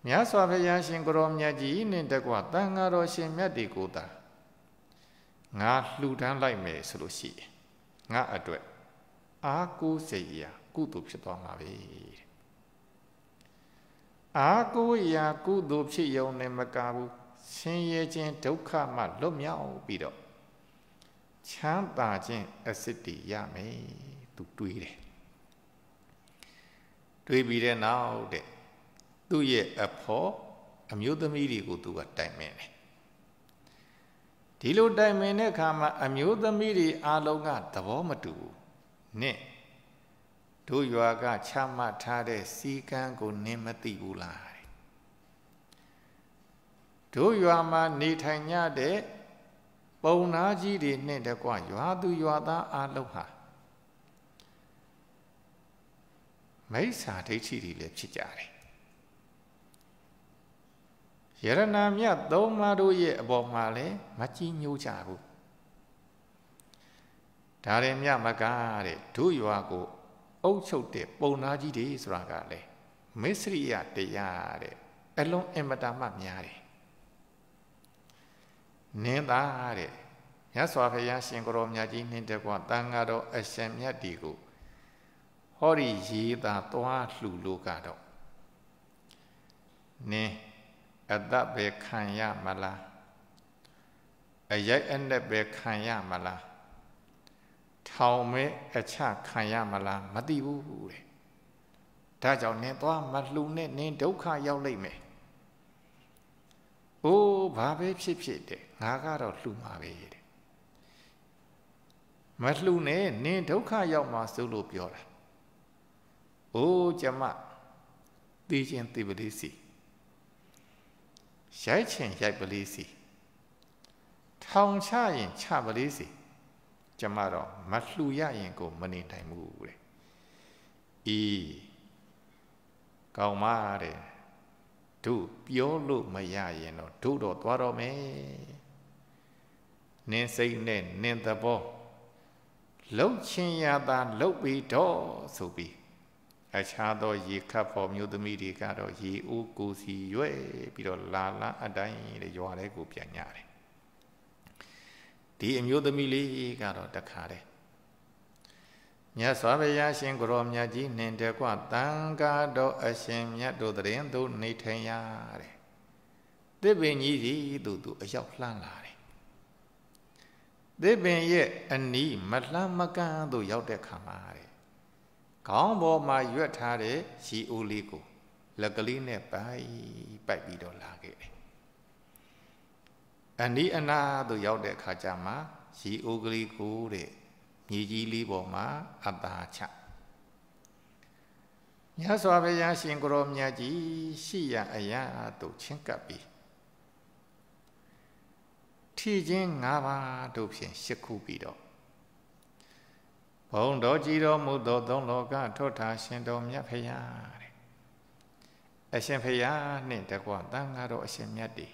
မြတ်စွာဘုရားရှင်ကိုရောမြတ်ကြီး နှင့်တကွတန်ဃာတော်ရှင်မြတ်ဒီကိုသာငါလှူဒန်းလိုက်မယ်ဆိုလို့ရှိရင်ငါအတွက်အာကိုစေရာကုသိုလ်ဖြစ်သွားမှာပဲအာကိုရာကုသိုလ်ဖြစ်ရုံနဲ့မကဘူးဆင်းရဲခြင်းဒုက္ခမှလွတ်မြောက်ပြီးတော့ချမ်းသာခြင်းအစစ်တီရမယ်သူတွေးတယ်တွေးပြီးတဲ့နောက်တဲ့သူ့ရဲ့အဖော်အမျိုးသမီးတွေကို သူကတိုင်မင်းတယ်ဒီလိုတိုင်မင်းတဲ့အခါမှာအမျိုးသမီးတွေအားလုံးကသဘောမတူဘူးနဲ့တို့ရွာက ချမှတ်ထားတဲ့စီကံကိုနင်းမသိဘူးလားတို့ရွာမှာနေထိုင်ကြတဲ့ပုံနာကြီးတွေနဲ့တကွရွာသူရွာသားအလုံးဟာမိစ္ဆာဒိဋ္ဌိတွေလည်းဖြစ်ကြတယ်ယရဏမြတ်သုံးပါးတို့ရဲ့အပေါ်မှာလည်းမကြည်ညိုကြဘူးဒါရင်မြမကားတဲ့ဒုရွာကို အုပ်ချုပ်တဲ့ပုံနာကြီးတွေဆိုတာကလည်းမစ္စရိယတရားတဲ့အလွန်အင်မတန်မှများတယ်နင်းသားတဲ့မြတ်စွာဘုရားရှင်ကိုရောမြတ်ကြီးနှင်းတကွတန်ဃာတော်အရှင်မြတ်ဒီကိုဟောဒီရေးသာသွားလှူလို့ကတော့နင်းအတ္တပဲခံရမလားအရိုက်အနဲ့ပဲခံရမလားထောင်မဲအချခံရမလားမသိဘူးတဲ့ဒါကြောင့်နင်းသွားမလှူနဲ့နင်းဒုက္ခရောက်လိမ့်မယ်။အိုးဘာပဲဖြစ်ဖြစ်တဲ့ငါကတော့လှူမှာပဲတဲ့မလှူနဲ့နင်ဒုက္ခရောက်မှာစိုးလို့ပြောတာအိုးကျမသိချင်းသိပလေးစီရိုက်ချင်ရိုက်ပလေးစီထောင်ချရင်ချပလေးစီကျမတော့မလှူရရင်ကိုမနေနိုင်ဘူးတဲ့ဤကောင်းပါတဲ့တို့ပြောလို့မရရင်တော့တို့တော့သွားတော့မယ်နင်းစိတ်နဲ့နင်းသဘောလှုပ်ချင်းရတာလှုပ်ပြီးတော့ဆိုပြီးအခြားသောရေခတ်ဖို့မျိုးသမီးတွေကတော့ရေဦးကိုစီရွဲ့ပြီးတော့လာလာ အတိုင်းလေရွာတဲ့ကိုပြန်ညတယ်ဒီအမျိုးသမီးလေးကတော့တခါတယ်မြတ်စွာဘုရားရှင်ကိုရောမြတ်ကြီးနှင့်တကွတန်ကားတော်အရှင်မြတ်တို့တရင်သူနေထိုင်ရတဲ့တစ်ပင်ကြီးစီသူသူ အရောက်လှမ်းလာတယ်သစ်ပင်ရဲ့အနီးမလှမ်းမကန်းသို့ ရောက်တဲ့ခါမှာတဲ့ခေါင်းပေါ်မှာရွက်ထားတဲ့ရှီအိုးလေးကိုလက်ကလေးနဲ့ပိုက်ပိုက်ပြီးတော့လာခဲ့တယ်အနီးအနားသို့ရောက်တဲ့ခါကျမှရှီအိုးကလေးကိုတဲ့မြေကြီးလေးပေါ်မှာအပါချမြတ်စွာဘုရားရှင်ကိုရောမြတ်ကြီးရှိရအရာသို့ချင်းကပ်ပြီးရှိခြင်း၅ပါးတို့ဖြင့်ရှစ်ခုပြီးတော့ဘုံတော်ကြည်တော်မူသောသုံးလောကထောထာရှင်တော်မြတ်ဖရာတဲ့အရှင်ဖရာ နှင့်တကွတန်ဃာတော်အရှင်မြတ်တွေ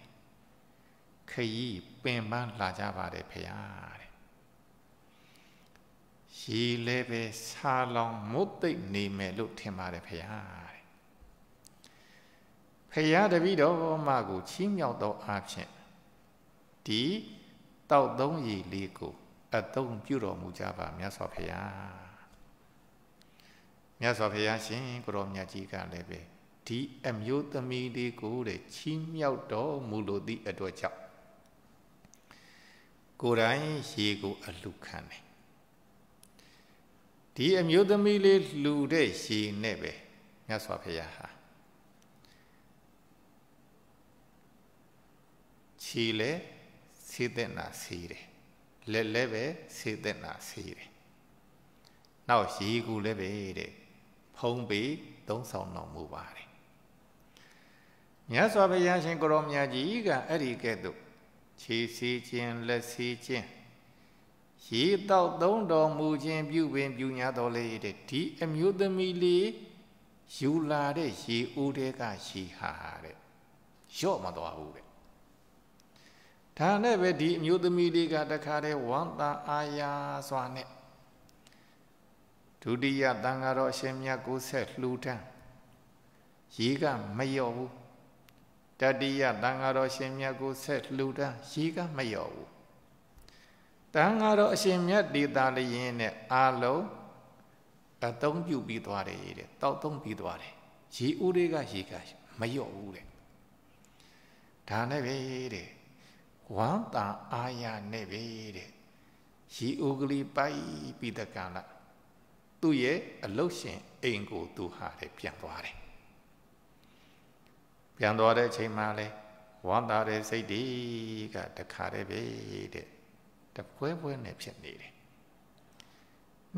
ခရီးပင်ပန်းလာကြပါတယ်ဖရာတဲ့ရီလည်းပဲဆာလောင်မုတ်သိမ့်နေမယ်လို့ထင်ပါတယ်ဖရာတဲ့ဖရာတပည့်တော်မကိုချီးမြှောက်သောအားဖြင့်ဒီတောက်သုံးရည်လေးကိုအသုံးပြုတော်မူကြပါမြတ်စွာဘုရားမြတ်စွာဘုရားရှင်ကိုရောမြတ်ကြီးကလည်းပဲဒီအမျိုးသမီးလေးကိုတဲ့ချီးမြှောက်တော်မူလိုသည့်အတွက်ကြောင့်ကိုယ်တိုင်ရေကိုအလှခံတယ်ဒီအမျိုးသမီးလေးလှူတဲ့ရေနဲ့ပဲမြတ်စွာဘုရားဟာခြေလဲဆေးသက်နာဆေးတယ်လက်လည်းပဲဆေးသက်နာဆေးတယ်နောက်ရေကူလည်းပဲတဲ့ဖုံးပေသုံးဆောင်တော်မူပါတယ်မြတ်စွာဘုရားရှင်ကိုရောမြတ်ကြီးကအဲ့ဒီကဲ့သို့ခြေဆေးခြင်းလက်ဆေးခြင်းရေတော့သုံးတော်မူခြင်းပြုပင် ပြုညာတော်လေတဲ့ဒီအမျိုးသမီးလေးယူလာတဲ့ရေအိုးတဲကရေဟာတဲ့ရော့မသွားဘူးတဲ့ဒါနဲ့ပဲဒီအမျိုးသမီးလေးကတခါတည်းဝမ်းသာအာယာစွာနဲ့ဒုတိယတန်ဃာတော်အရှင်မြတ်ကိုဆက်လှူဒန်းရေကမလျော့ဘူးတတိယတန်ဃာတော်ရှင်မြတ်ကိုဆက်လှူဒန်းရေကမလျော့ဘူးတန်ဃာတော်အရှင်မြတ်ဒေတာလျင်းနဲ့အာလုံးအသုံးပြုပြီးသွားတယ်တဲ့တောက်သုံးပြီးသွားတယ်ရေဦးတွေကရေကမလျော့ဘူးတဲ့ဒါနဲ့ပဲတဲ့ဝမ်းသာအာရနဲ့ပဲတဲ့ရီအိုကလေးပိုက်ပြီးတကလာသူ့ရဲ့အလုတ်ရှင်အိမ်ကို သူဟာတဲ့ပြန်သွားတယ်ပြန်သွားတဲ့အချိန်မှလဲဝမ်းသာတဲ့စိတ်တွေကတခါတည်းပဲတဲ့တပွဲပွဲနဲ့ဖြစ်နေတယ်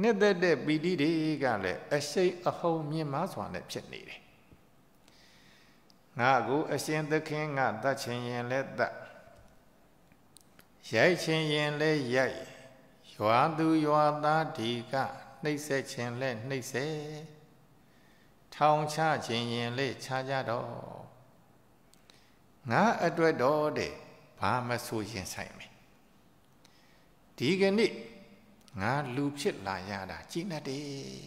နှစ်သက်တဲ့ပီတိတွေကလည်းအရှိန်အဟုန်မြင့်မားစွာနဲ့ဖြစ်နေတယ်ငါကိုအရှင်သခင်ကတတ်ချင်ရင်လည်းတတ်ရိုက်ခြင်းရင်လဲရိုက်ရွာသူရွာသားဒီကနှိပ်ဆက်ခြင်းလဲနှိပ်ဆက်ထောင်ချခြင်းရင်လဲချကြတော့ငါအတွက်တော့တဲ့ဘာမဆိုရင်ဆိုင်မယ်ဒီကနေ့ငါလူဖြစ်လာရတာကြည်နဲ့တယ်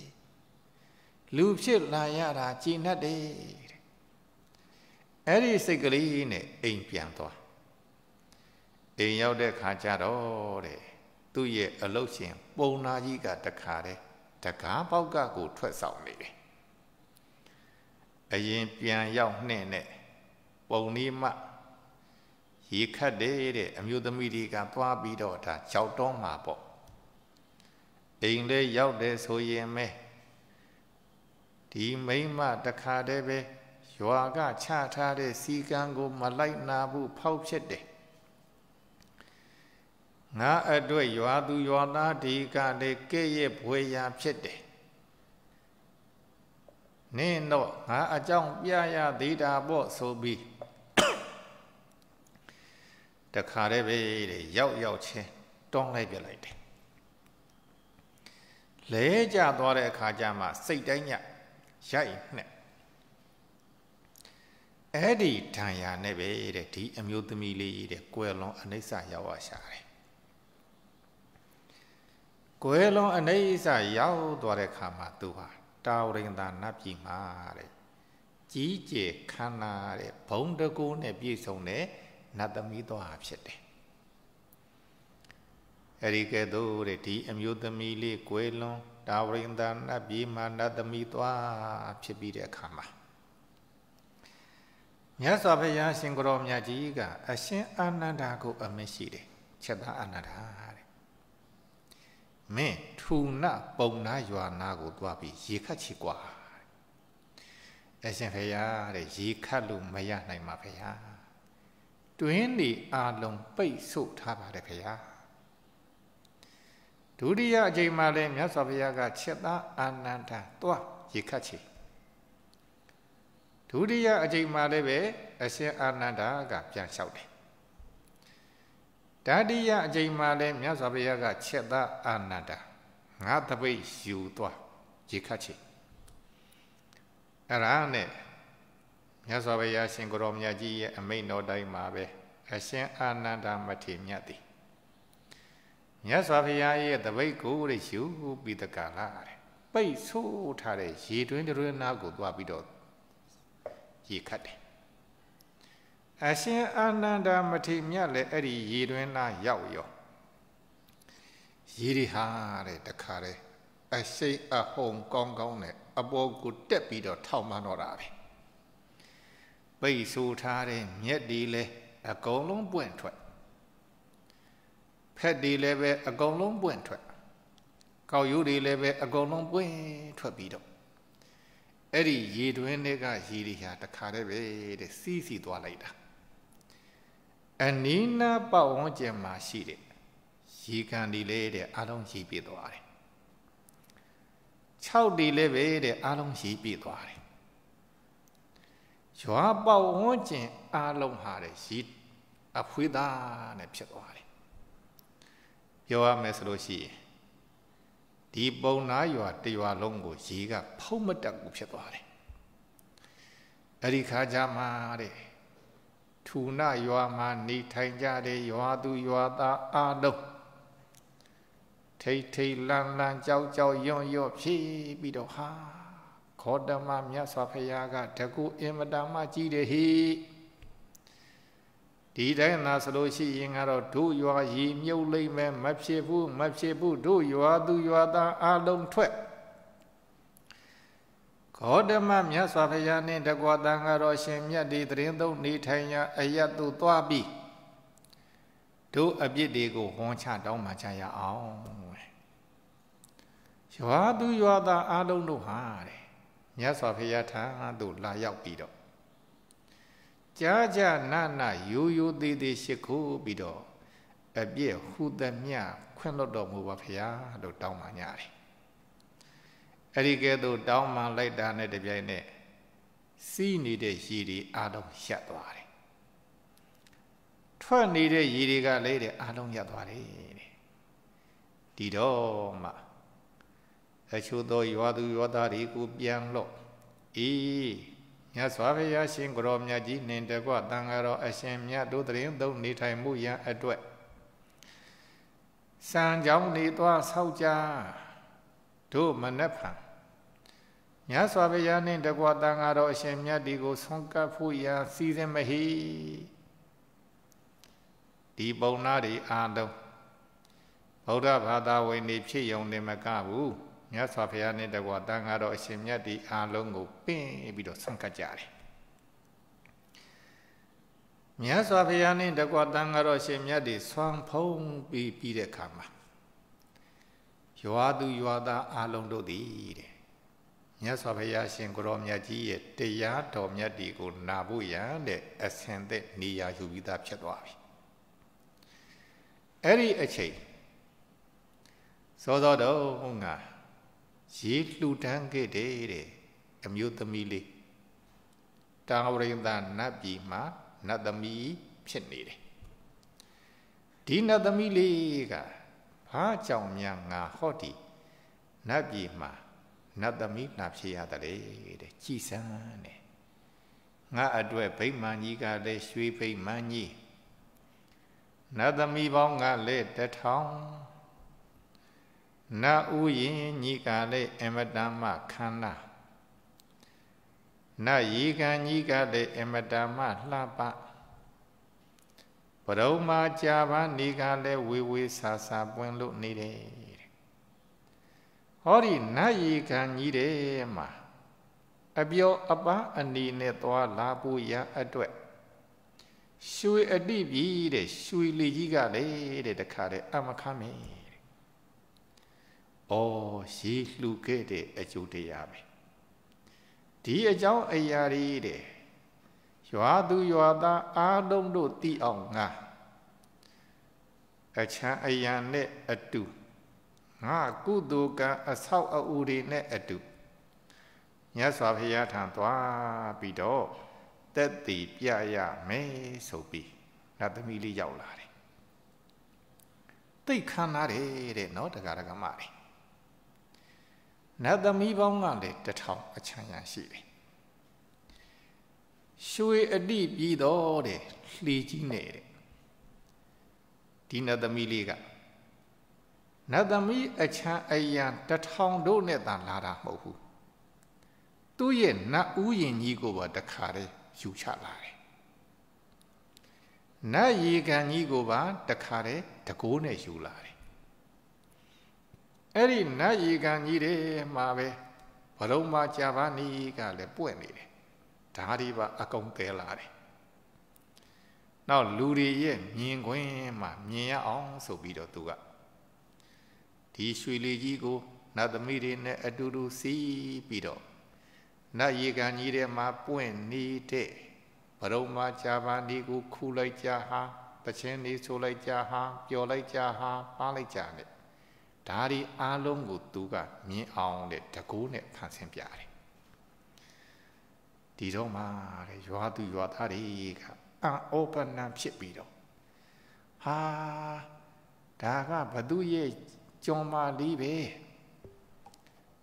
လူဖြစ်လာရတာကြည်နဲ့တယ်အဲ့ဒီစိတ်ကလေးနဲ့အိမ်ပြန်သွားအိမ်ရောက်တဲ့ခါကျတော့တဲ့သူ့ရဲ့အလုတ်ရှင်ပုံနာကြီးကတခါတဲ့တကားပေါက်ကကိုထွက်ဆောင်နေတယ်အရင်ပြန်ရောက်နှင့်နဲ့ပုံနီးမရေခတ်တယ်တဲ့အမျိုးသမီးတွေကသွားပြီးတော့ဒါကြောက်တော့မှာပေါ့အိမ်လေးရောက်တယ်ဆိုရင်မဲဒီမိမတခါတည်းပဲရွာကချထားတဲ့စီကံကိုမလိုက်နာဘူးဖောက်ဖြစ်တယ်ငါအတွက်ရွာသူရွာသားဒီကလည်းကဲ့ရဲ့ဘွေရာဖြစ်တယ်နင်းတော့ငါအကြောင်းပြရသေးတာပေါ့ဆိုပြီးတခါတည်းပဲတဲ့ရောက်ရောက်ချင်းတောင်းလိုက်ပြလိုက်တယ်လဲကြသွားတဲ့အခါကျမှ စိတ်တိုင်းညရိုက်နဲ့အဲ့ဒီဒဏ်ရာနဲ့ပဲတဲ့ဒီအမျိုးသမီးလေးတဲ့ကွယ်လွန်အနိစ္စရောက်ရရှာတယ်ကွယ်လုံးအနေအဆရောက်သွားတဲ့ခါမှာသူဟာတာဝရင်သာနတ်ပြည်မှာတဲ့ကြီးကျယ်ခမ်းနားတဲ့ဘုံတကူနဲ့ပြည့်စုံတဲ့နတ်သမီးတော်ဟာဖြစ်တယ်အဲဒီကဲ့သို့တဲ့ဒီအမျိုးသမီးလေးကွယ်လွန်တာဝရင်သာနတ်ပြည်မှာနတ်သမီးသွားဖြစ်ပြီးတဲ့အခါမှာမြတ်စွာဘုရားရှင်ကိုရောမြတ်ကြီးက အရှင်အာနန္ဒာကို အမင်းရှိတယ်ချက်သားအာနန္ဒာမင်းထူနာပုံနာရွာနာကိုသွားပြီးရေခတ်ချီกว่าအရှင်ဖေယားတဲ့ရေခတ်လို့မရနိုင်ပါဖေယားတွင်းဒီအာလုံးပိတ်ဆို့ထားပါတယ်ဖေယားဒုတိယအချိန်မှာလည်းမြတ်စွာဘုရားကချက်သားအာနန္ဒာသွားရေခတ်ချီဒုတိယအချိန်မှာလည်းပဲအရှင်အာနန္ဒာက ပြန်လျှောက်တယ်တတိယအချိန်မှာလည်းမြတ်စွာဘုရားကချက်သားအာနန္ဒာငါတပိတ်ယူသွားရေခတ်ချိအဲ့ဒါနဲ့မြတ်စွာဘုရားရှင်ကိုရောမြတ်ကြီးရဲ့အမိန့်တော်တိုင်းမှာပဲအရှင်အာနန္ဒာမထေမြတ်သည်မြတ်စွာဘုရားရဲ့တပိတ်ကိုရယူပြီးတကလာတဲ့ပိတ်ဆိုးထားတဲ့ရေတွင်းတွင်နာကိုသွားပြီးတော့ရေခတ်တယ်အရှင်အာနန္ဒမထေမြတ်လည်းအဲ့ဒီရေတွင်လာရောက်ရောရေတွေဟာတဲ့တခါလေအရှိတ်အဟုံကောင်းကောင်းနဲ့အပေါ်ကိုတက်ပြီးတော့ထောက်မှန်းတော့တာပဲပိတ်ဆိုထားတဲ့မြက်တွေလည်းအကုန်လုံးပွင့်ထွက်ဖက်တွေလည်းပဲအကုန်လုံးပွင့်ထွက်ကောက်ရိုးတွေလည်းပဲအကုန်လုံးပွင့်ထွက်ပြီးတော့အဲ့ဒီရေတွင်းတွေကရေတွေဟာ တခါတည်းပဲတဲ့စီးစီသွားလိုက်တာအနီးနားပတ်ဝန်းကျင်မှာရှိတဲ့ရေကန်ဒီလေးတဲ့အလုံးရှိပြသွားတယ်6ဒီလေးပဲတဲ့အလုံးရှိပြသွားတယ်ရွာပတ်ဝန်းကျင်အလုံးဟာတဲ့ရေအဖွေးသားနဲ့ဖြစ်သွားတယ်ပြောရမယ်ဆိုလို့ရှိရင်ဒီပုံနာရွာတရွာလုံးကိုရေကဖုံးမတက်ဘူးဖြစ်သွားတယ်အဲ့ဒီခါကြမှာတဲ့ထူနရွာမှာနေထိုင်ကြတဲ့ရွာသူရွာသားအားလုံးထိတ်ထိတ်လန့်လန့်ကြောက်ကြောက်ယွန့်ယွန့်ဖြစ်ပြီးတော့ဟာခောတမမြတ်စွာဘုရားကတကူအင်မတန်မှကြီးတယ်ဟိဒီတိုင်းသာဆိုလို့ရှိရင်ကတော့တို့ရွာရီမြုပ်လိမ့်မယ်မဖြစ်ဘူးမဖြစ်ဘူးတို့ရွာသူရွာသားအားလုံးထွက်ခောဓမမြတ်စွာဘုရားနှင့်တကွာတန်ဃာတော်ရှင်မြတ်ဒီတရင်သုံးနေထိုင်ရာအယတ်သူသွားပြီးတို့အပြစ်တွေကိုဝန်ချတောင်းမှချရအောင်ရွာသူရွာသားအားလုံးတို့ဟာတဲ့မြတ်စွာဘုရားထံသို့လာရောက်ပြီးတော့ကြာကြာနာနာယိုယိုသေးသေးရှိခိုးပြီးတော့အပြည့်ဟူသမျှခွင့်လွတ်တော်မူပါဖရာလို့တောင်းပါ냐တယ်အဲ့ဒီကဲသို့တောင်းမှလိုက်တာနဲ့တပြိုင်နက်စီးနေတဲ့ရည်တွေအာလုံးရှက်သွားတယ်ထွက်နေတဲ့ရည်တွေကလည်းတဲ့အာလုံးရပ်သွားတယ်တဲ့ဒီတော့မှအချို့သောရွာသူရွာသားတွေကိုပြန်လို့အေးမြတ်စွာဘုရားရှင်ကိုရောမြတ်ကြီးနှင့်တကွတန်ဃာတော်အရှင်မြတ်တို့တရင်သုံးနေထိုင်မှုရန်အတွက်စံကြောင်းနေသွားဆောက်ကြတို့မနက်ဖြန်မြတ်စွာဘုရားနှင့်တကွာတန်ဃာတော်အရှင်မြတ်ဒီကိုဆုံးကပ်ဖို့ရန်စီစဉ်မဟိဒီပုံနာတွေအာလုံးဗုဒ္ဓဘာသာဝင်တွေဖြစ်ယုံနေမကဘူးမြတ်စွာဘုရားနှင့်တကွာတန်ဃာတော်အရှင်မြတ်ဒီအာလုံးကိုပင့်ပြီးတော့ဆုံးကပ်ကြတယ်မြတ်စွာဘုရားနှင့်တကွာတန်ဃာတော်ရှင်မြတ်ဒီဆွမ်းဖုံးပြီးပြီးတဲ့အခါမှာရွာသူရွာသားအလုံးတို့သည်တဲ့မြတ်စွာဘုရားရှင်ကိုရောမြတ်ကြီးရဲ့တရားတော်မြတ်ဒီကို နာဖို့ရန်တဲ့အစင်သက်နေရာယူပြီးသားဖြစ်သွားပြီအဲ့ဒီအချိန်စောစောတော့ငါရေလှူဒန်းခဲ့တယ်တဲ့အမျိုးသမီးလေးတာဝရိန္ဒနတ်ပြည်မှာနတ်သမီးဖြစ်နေတယ်ဒီနတ်သမီးလေးကဘာကြောင့်များငါဟော့ဒီနတ်ပြည်မှာနတ်သမီးနာဖြေရတယ်တဲ့ကြည်စမ်းတဲ့ငါအတွက်ဗိမာန်ကြီးကလည်းရွှေဗိမာန်ကြီးနတ်သမီးပေါင်းကလည်းတထောင်နတ်ဦးရင်ကြီးကလည်းအမတန်မှခန္ဓာနတ်ရေကန်ကြီးကလည်းအမတန်မှလှပရုံမာကြာပါနေကလည်းဝေဝေဆာဆာပွင့်လို့နေတယ်ဟောဒီနတ်ရေခံကြီးတဲ့မှာအပြော အပားအနေနဲ့သွားလာဖို့ရအတွက်ရွှေအတိပြီတဲ့ရွှေလီကြီးကလည်းတဲ့တခါတဲ့အမခမ်းမယ်။အော်ရေလှူခဲ့တဲ့အကျိုးတရားပဲ။ဒီအကြောင်းအရာတွေတဲ့ရွာသူရွာသားအားလုံးတို့တည်အောင်ငါအချမ်းအယံနဲ့အတူငါကုသိုလ်ကံအဆောက်အဦတွေနဲ့အတူမြတ်စွာဘုရားထံသွားပြီးတော့တက်တည်ပြရမယ်ဆိုပြီးနတ်သမီးလေးရောက်လာတယ်သိခံရတယ်တဲ့နော်တရားဓမ္မတွေနတ်သမီးပေါင်းကလည်းတထောင်အချမ်းရရှိတယ်ရွှေအတိပြီးတော့တဲ့လှေကြီးနဲ့တဲ့ဒီနတ်သမီးလေးကနတ်သမီးအချမ်းအရာတထောင်တို့နဲ့သာလာတာမဟုတ်ဘူးသူ့ရဲ့နတ်ဥယင်ကြီးကိုပါ တခါတည်းယူချလာတယ်နတ်ရေကန်ကြီးကိုပါ တခါတည်းတကိုးနဲ့ယူလာတယ်အဲ့ဒီနတ်ရေကန်ကြီးတဲ့မှာပဲဘလုံးမကြာပါနေကလည်းပွင့်နေတယ်ဓာရီပါအကုန်တဲလာတယ်။နောက်လူတွေရဲ့မြင်ခွင်းမှာမြင်ရအောင်ဆိုပြီးတော့သူကဒီရွှေလီကြီးကိုနတ်သမီးတွေနဲ့အတူတူစီးပြီးတော့နတ်ရေကန်ကြီးထဲမှာပွင့်နေတဲ့ဘရုံမကြာပါဒီကိုခူလိုက်ကြဟာပချင်းလေးဆိုလိုက်ကြဟာပျော်လိုက်ကြဟာပါလိုက်ကြနဲ့ဒါဒီအားလုံးကို သူကမြင်အောင်တဲ့တကူနဲ့ဖန်ဆင်းပြတယ်ဒီတော့မှတဲ့ရွာသူရွာသားတွေကအာဩပနံဖြစ်ပြီးတော့ဟာဒါကဘသူရဲ့ကြုံမာလေးပဲ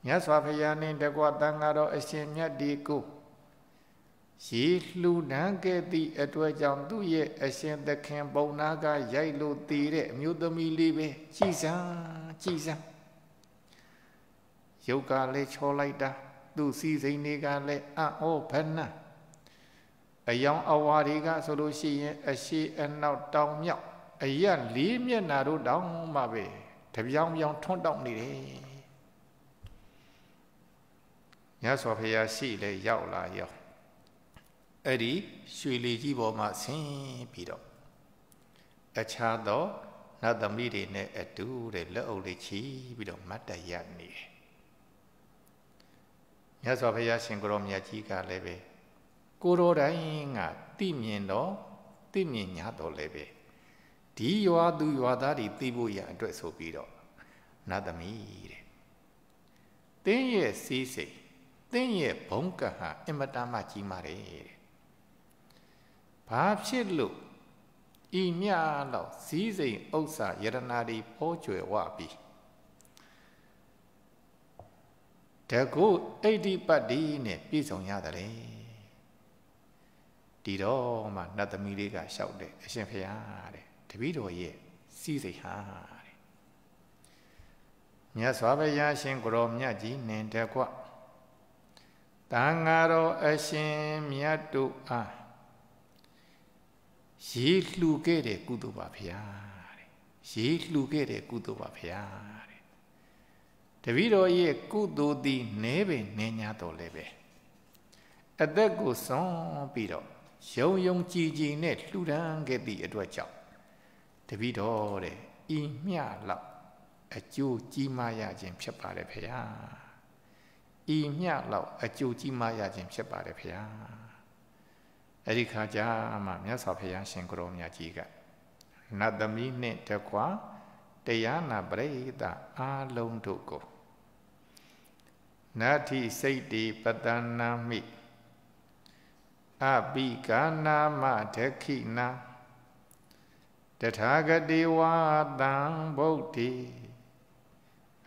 မြတ်စွာဘုရားနှင့်တကွတန်ဃာတော်အရှင်မြတ်ဒီကိုရေလှူဒန်းခဲ့သည့်အတွေ့အကြုံသူ့ရဲ့အရှင်သခင်ပုံနာက ရိုက်လို့တည်တဲ့အမျိုးသမီးလေးပဲကြည်စမ်းကြည်စမ်းရုပ်ကလည်းချောလိုက်တာသူစီစိန်တွေကလည်းအံ့ဩဖနာအယောင်အဝါတွေကဆိုလို့ရှိရင်အရှိအနောက်တောင်မြောက်အရလေးမျက်နာတို့တောင်မှပဲတပြောင်ပြောင်ထွန်းတောက်နေတယ်မြတ်စွာဘုရားရှိလေရောက်လာရောအဲ့ဒီရွှေလီကြီးပေါ်မှာဆင်းပြီးတော့တခြားသောနတ်သမီးတွေနဲ့အတူတဲ့လက်အုပ်လေးချီပြီးတော့မတ်တရနေတယ်မြတ်စွာဘုရားရှင် ကိုရောမြတ်ကြီးကလည်းပဲကိုတော်တိုင်းကတိမြင်တော့တိမြင်ညာတော်လည်းပဲဒီရွာသူရွာသားတွေသိဖို့ရအတွက်ဆိုပြီးတော့နာသမီးတဲ့တင်းရဲ့စီးစိမ်တင်းရဲ့ဘုံကဟာအင်မတန်မှကြီးမာတယ်တဲ့ဘာဖြစ်လို့ဤမြလောက်စည်းစိမ်ဥစ္စာယရနာတွေပေါ်ကျွယ်ဝပြီးတကုအဋ္ဌိပတ္တိနဲ့ပြည့်စုံရတယ်ဒီတော့မှနတ်သမီးလေးကလျှောက်တယ်အရှင်ဖရာတဲ့တပည့်တော်ရဲ့စီးစိတ်ဟာတဲ့မြတ်စွာဘုရားရှင်ကိုရောမြတ်ကြီးနှင်တကွတန်ဃာတော်အရှင်မြတ်တို့အားရေးလှူခဲ့တဲ့ကုသိုလ်ပါဗျာတဲ့ရေးလှူခဲ့တဲ့ကုသိုလ်ပါဗျာတပည့်တော်ရဲ့ကုသိုလ်သည်နည်းပင်နည်း냐တော်လည်းပဲအသက်ကိုစွန့်ပြီးတော့ယုံယုံကြည်ကြည်နဲ့လှူဒန်းခဲ့သည့်အတွက်ကြောင့်တပည့်တော်တဲ့ဤမျှလောက်အကျိုးကြီးမားရခြင်းဖြစ်ပါလေဖေယဤမျှလောက်အကျိုးကြီးမားရခြင်းဖြစ်ပါလေဖေယအဲ့ဒီခါကျမှမြတ်စွာဘုရားရှင်ကိုရောမြတ်ကြီးကနတ်သမီးနှင့်တကွာတရားနာပရိသအာလုံးတို့ကိုနာတိစိတ်တိပတနာမိအပိကာနာမဒခိနာတထာဂတိဝါတံဗုဒ္ဓိ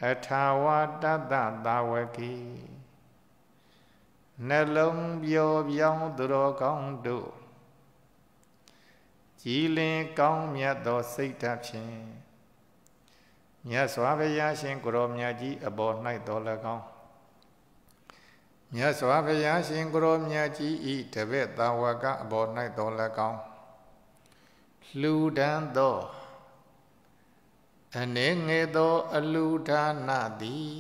အထာဝတတ္တသာဝကိနှလုံးပြောပြောင်းသူတော်ကောင်းတို့ကြည်လင်ကောင်းမြတ်သောစိတ်ဓာတ်ဖြင့်မြတ်စွာဘုရားရှင်ကိုရောမြတ်ကြီးအပေါ်၌တော်၎င်းမြတ်စွာဘုရားရှင်ကိုရောမြတ်ကြီးဤတပည့်တဝကအဘော၌တော်၎င်းလူဒန်းသောအနေငယ်သောအလူဒါနသည်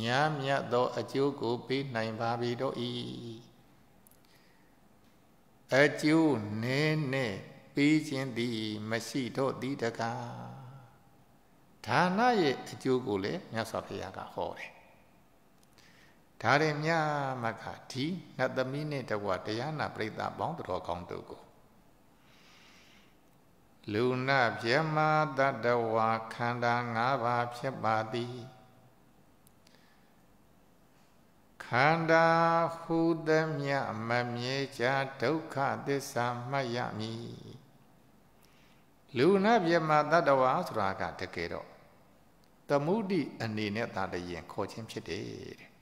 များမြတ်သောအကျိုးကိုပေးနိုင်ပါပြီတော့ဤအကျိုးနည်းနည်းပေးခြင်းသည်မရှိတော့သည်တကားဒါနရဲ့အကျိုးကိုလည်းမြတ်စွာဘုရားကဟောတယ်ဒါရင်မြတ်မကဒီနတ်သမီးနဲ့တကွာတရားနာပရိသတ်ပေါင်းတော်ကောင်းတို့ကိုလူနာပြမတတဝါခန္ဓာ၅ပါးဖြစ်ပါသည်ခန္ဓာဟုသမျှမမြဲချဒုက္ခသစ္စာမှတ်ရမည်လူနာပြမတတဝါဆိုတာကတကယ်တော့သမုဒိအနေနဲ့သာလျင်ခေါ်ခြင်းဖြစ်တယ်တဲ့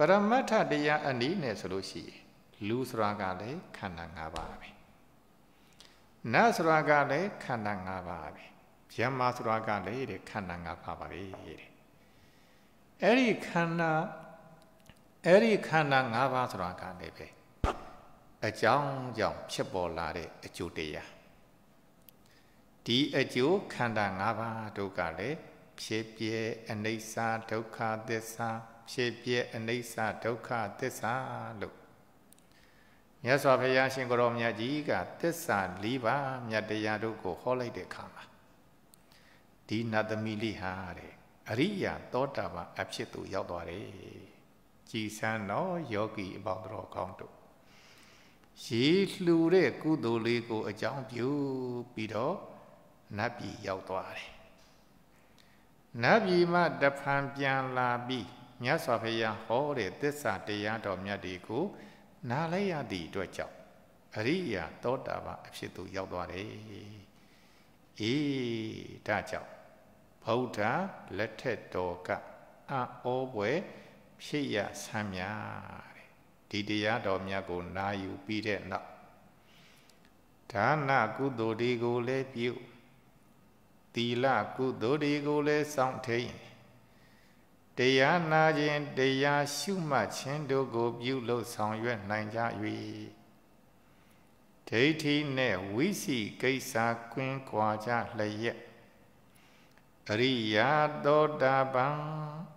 ပရမတ္ထတရားအနည်းနဲ့ဆိုလို့ရှိရင်လူဆိုတာကလည်းခန္ဓာ၅ပါးပဲနတ်ဆိုတာကလည်းခန္ဓာ၅ပါးပဲယမဆိုတာကလည်းတဲ့ခန္ဓာ၅ပါးပါပဲတဲ့အဲ့ဒီခန္ဓာအဲ့ဒီခန္ဓာ၅ပါးဆိုတာကလည်းပဲအကြောင်းကြောင့်ဖြစ်ပေါ်လာတဲ့အကျိုးတရားဒီအကျိုးခန္ဓာ၅ပါးတို့ကလည်းဖြစ်ပြဲအနိစ္စဒုက္ခသစ္စာဖြစ်ပြအနိစ္စဒုက္ခသစ္စာလို့မြတ်စွာဘုရားရှင်ကိုရောမြတ်ကြီးက သစ္စာ၄ပါးမြတ်တရားတို့ကိုဟောလိုက်တဲ့အခါမှာဒီနတ်သမီးလေးဟာတဲ့အရိယာသောတာပန်အဖြစ်သို့ရောက်သွားတယ်ကြည်စမ်းသောယောဂီအပေါင်းတော်ကောင်းတို့ရေလှူတဲ့ကုသိုလ်လေးကို အကြောင်းပြုပြီးတော့နတ်ပြည်ရောက်သွားတယ်နတ်ပြည်မှာတဖန်ပြန်လာပြီးမြတ်စွာဘုရားဟောတဲ့သစ္စာတရားတော်မြတ်တွေကိုနားလဲရသည့်အတွက်ကြောင့်အရိယာသောတာပန်အဖြစ်သို့ရောက်သွားတယ်။အေးဒါကြောင့်ဗုဒ္ဓလက်ထက်တော်ကအအောပွဲဖြစ်ရဆမ်းမြတဲ့ဒီတရားတော်မြတ်ကိုနာယူပြီးတဲ့နောက်ဒါနကုသိုလ်တွေကိုလည်းပြုသီလကုသိုလ်တွေကိုလည်းစောင့်ထိန်တရားနာခြင်းတရားရှုမှတ်ခြင်းတို့ကို ပြုလုပ်ဆောင်ရွက်နိုင်ကြ၍ဒိဋ္ဌိနဲ့ဝိစီကိစ္စကွင်းကွာကြလျက်အရိယာသောတာပန်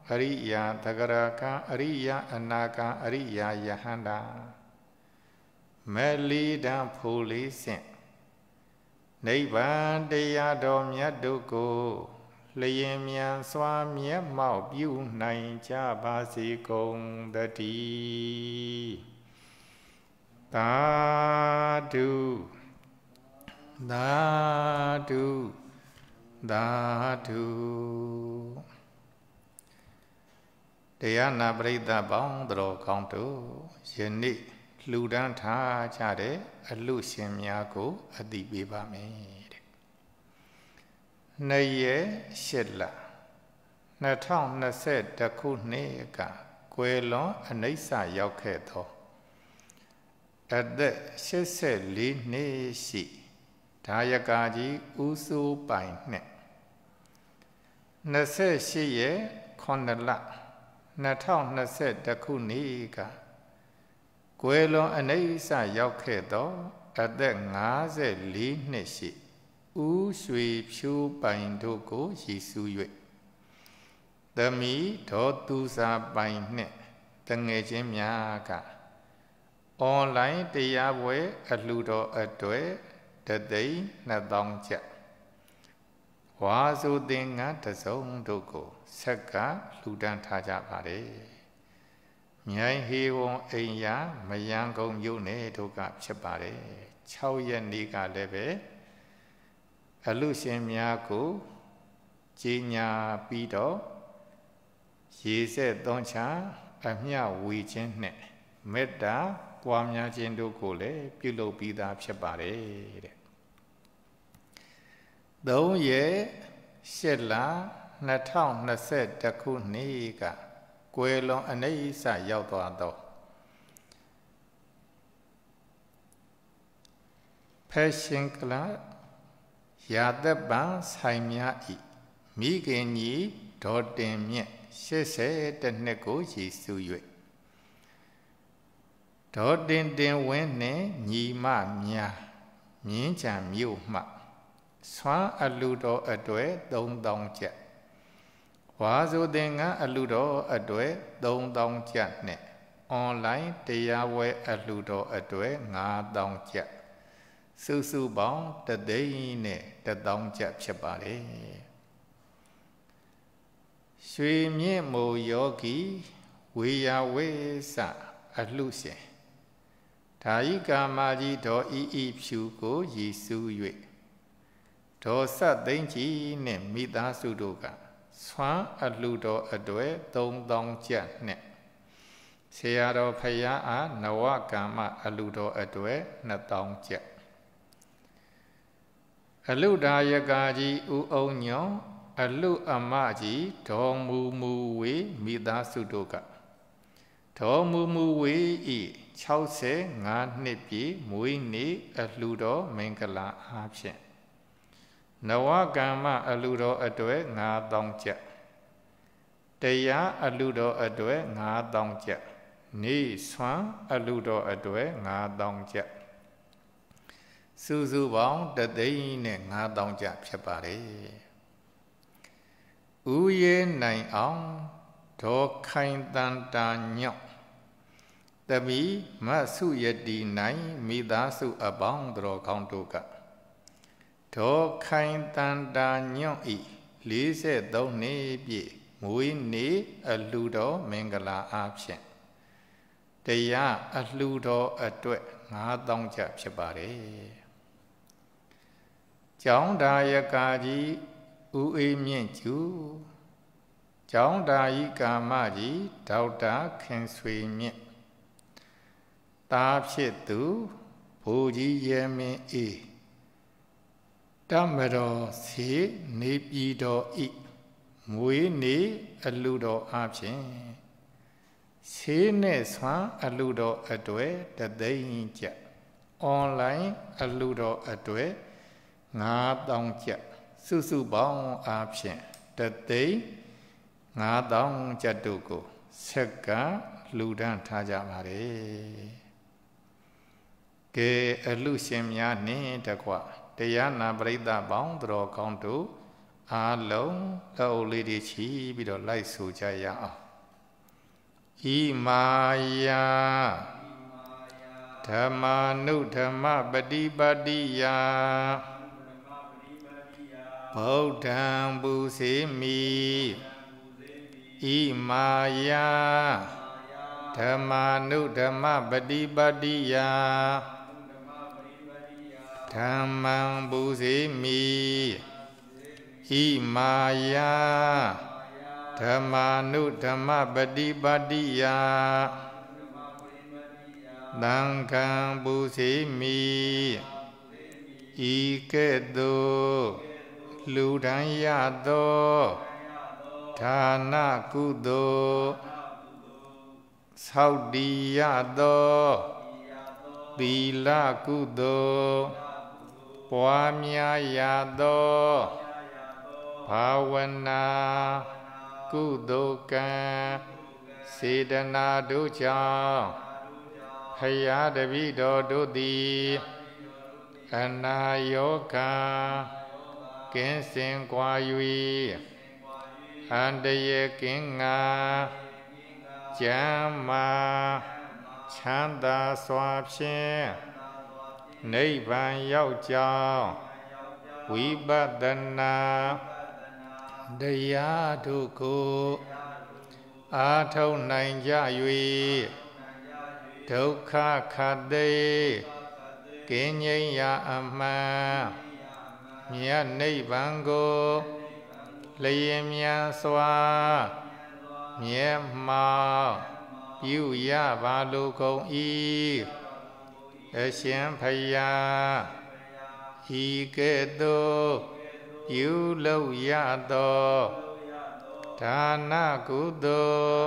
အရိယာသဂရကအရိယာအနာကအရိယာယဟန္တာမလီတံဖူလေးဆင့်နိဗ္ဗာန်တရားတော်မြတ်တို့ကိုလျင်မြန်စွာမျက်မှောက်ပြုနိုင်ကြပါစေကုန်သတည်းသာဓုသာဓုသာဓုတရားနာပရိသတ်ပေါင်းတော်ကောင်းတို့ယနေ့လှူဒန်းထားကြတဲ့အလူရှင်များကိုအတိပေးပါမယ်နှစ်ရက်ရှစ်လ2021ခုနှစ်ကကွယ်လွန်အနိစ္စရောက်ခဲ့သောအသက်84နှစ်ရှိဒါယကာကြီးဦးစိုးပိုင်နှင့်28ရက်9လ2021ခုနှစ်ကကွယ်လွန်အနိစ္စရောက်ခဲ့သောအသက်54နှစ်ရှိဥရွှေဖြူပိုင်တို့ကိုရည်စူး၍သမီးဒေါ်သူစာပိုင်နှင့်တငယ်ချင်းများကအွန်လိုင်းတရားပွဲ အလှူတော်အတွေ့တသိန်း2000ကျပ်ဝါစုသင်္ကန်းတစုံတို့ကိုဆက်ကလှူဒန်းထားကြပါတယ်မြိုင်ဟေဝံအိမ်ယာမယံကုံမြို့နယ်တို့ကဖြစ်ပါတယ်6ရက်နေ့ကလည်းပဲအလူရှင်များကိုကြီးညာပြီးတော့ရေဆက်သုံးချအမျှဝေခြင်းနဲ့မေတ္တာပွားများခြင်းတို့ကိုလည်းပြုလုပ်ပြီးသားဖြစ်ပါတယ်တဲ့။၃ရက်၈လ2021ခုနှစ်ကကွယ်လွန်အနေအဆရောက်သွားတော့ဖက်ရှင်ကလပ်ရာသက်ပံဆိုင်များဤမိခင်ကြီးဒေါ်တင်မြင့်80တနှစ်ကိုရည်စူး၍ဒေါ်တင်တင်ဝင်းနှင့်ညီမများမြင်းချံမြို့မှဆွမ်းအလူတော်အတွေ့3000ကျပ်ဝါဆိုသင်္ကန်းအလူတော်အတွေ့3000ကျပ်နှင့်အွန်လိုင်းတရားဝဲအလူတော်အတွေ့9000ကျပ်စုစုပေါင်းတသိန်းနဲ့တသောင်းကျပ်ဖြစ်ပါတယ်ရွှေမြင့်မူယောဂီဝေယဝေစအလှရှင်ဓာယိကာမာကြီးဒေါ်ဤဤဖြူကိုရည်စူး၍ဒေါ်ဆတ်သိန်းကြီးနှင့်မိသားစုတို့ကဆွမ်းအလှတော်အတွေ့3000ကျပ်နှင့်ဆရာတော်ဖရာအားနဝကမ္မအလှတော်အတွေ့2000ကျပ်အလုဒါယကကြီးဥအုံညောင်းအလုအမကြီးဒေါ်မူမူဝေမိသားစုတို့ကဒေါ်မူမူဝေဤ65နှစ်ပြည့်မွေးနေ့အလှူတော်မင်္ဂလာအားဖြင့်နဝကမ္မအလှူတော်အတွေ့9000ကျပ်တရားအလှူတော်အတွေ့9000ကျပ်နေဆွမ်းအလှူတော်အတွေ့9000ကျပ်စုစုပေါင်းတသိန်းနဲ့9000ကျဖြစ်ပါတယ်ဥယေနိုင်အောင်ဒေါ်ခိုင်တန်တာညော့တမီမဆုယတိနိုင်မိသားစုအပေါင်းတော်ကောင်းတို့ကဒေါ်ခိုင်တန်တာညွန့်ဤ43နှစ်ပြည့်မွေးနေ့အလှူတော်မင်္ဂလာအားဖြင့်တရားအလှူတော်အတွက်9000ကျပ်ဖြစ်ပါတယ်ကျောင်းဒါယကာကြီးဦးအေးမြင့်ကျူကျောင်းဒါယိကာမကြီးဒေါက်တာခင်ဆွေမြင့်တာဖြစ်သူဘူကြီးရဲမင်းအေးတမတော်စေနေပြည်တော်ဤမွေးနေအလူတော်အဖြစ်ဆေးနဲ့ဆွမ်းအလူတော်အတွေ့တသိန်းကြအွန်လိုင်းအလူတော်အတွေ့9000ကျပ်စုစုပေါင်းအားဖြင့်တသိန်း9000ကျပ်တို့ကိုဆက်ကလူဒန်းထားကြပါလေကဲအလူရှင်များနှင့်တကွတရားနာပရိသတ်ပေါင်းတော်ကောင်းတို့အားလုံးလက်အုပ်လေးတွေချီပြီးတော့လိုက်ဆိုကြရအောင်ဣမာယဓမ္မာနုဓမ္မပฏิပတ္တိယဗုဒ္ဓံပူစေမိဣမာယဓမ္မာနုဓမ္မပฏิပတ္တိယဓမ္မံပူစေမိဣမာယဓမ္မာနုဓမ္မပฏิပတ္တိယသံဃံပူစေမိဤကဲ့သို့လူတိုင်းရသောဌာနကုသိုလ်ဆောက်တည်ရသောသီလကုသိုလ်ပွားများရသောဘာဝနာကုသိုလ်ကံစေတနာတို့ကြောင့်ဖရာတပည့်တော်တို့သည်အနာယောဂံကင်းစင်ကွာ၍အန္တရာယ်ကင်းငါကျမ်းမာချမ်းသာစွာဖြင့်နိဗ္ဗာန်ရောက်ကြောင်းဝိပဿနာတရားတို့ကိုအာထုံနိုင်ကြ၍ဒုက္ခခတ်သိကင်းငြိမ်းရာအမှန်မြတ်နိဗ္ဗာန်ကိုလျင်မြန်စွာမြဲမှောက်ပြုရပါလိုကုန်၏အရှင်ဖယားဤကဲ့သို့ပြုလုပ်ရသောဒါနကုသိုလ်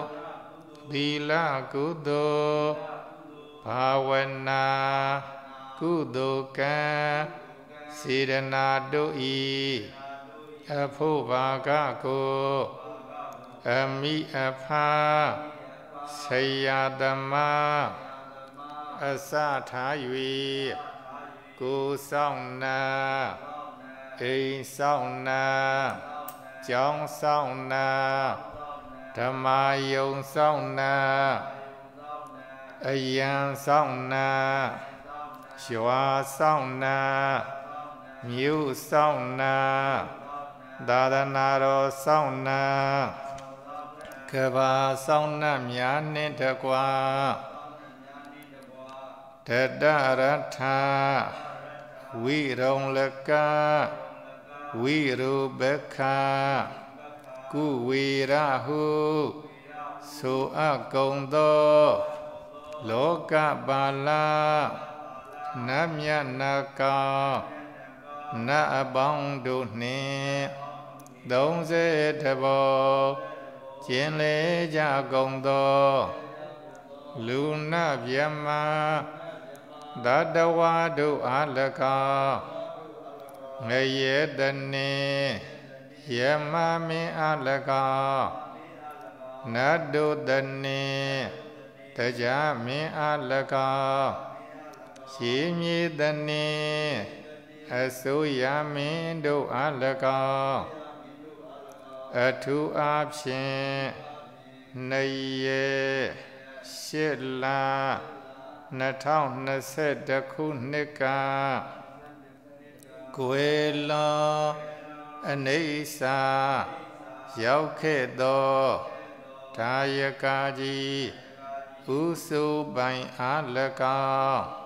သီလကုသိုလ်ဘာဝနာကုသိုလ်ကံစေရနာတို့ဤအဖို့ဘာကကိုအမိအဖာဆရာသမားအစထား၍ကိုဆောင်နာအိမ်ဆောင်နာကျောင်းဆောင်နာဓမ္မယုံဆောင်နာအယံဆောင်နာရွာဆောင်နာမြို့ဆောင်နာသာသနာတော်ဆောင်နာကဘာဆောင်နှံ့များနှင့်တကွာတတရထဝိရုံလကဝိရုပခကုဝေရဟုဆိုအကုံသောလောကပါလာနတ်မြတ်နာကောနတ်အပေါင်းတို့နှင့်30တဘောကျင်လေကြကုန်သောလူနာမြတ်မသတ္တဝါတို့အား၎င်းငရေတနေယမမင်းအား၎င်းနတ်တို့တနေတရားမင်းအား၎င်းရှင်မြေတနေအစိုးရမင်းတို့အား၎င်းအထူးအားဖြင့်နေရရှစ်လ2021ခုနှစ်ကကွယ်လွန်အနေစာရောက်ခဲ့သောဒါယကာကြီးဥစုပိုင်အား၎င်း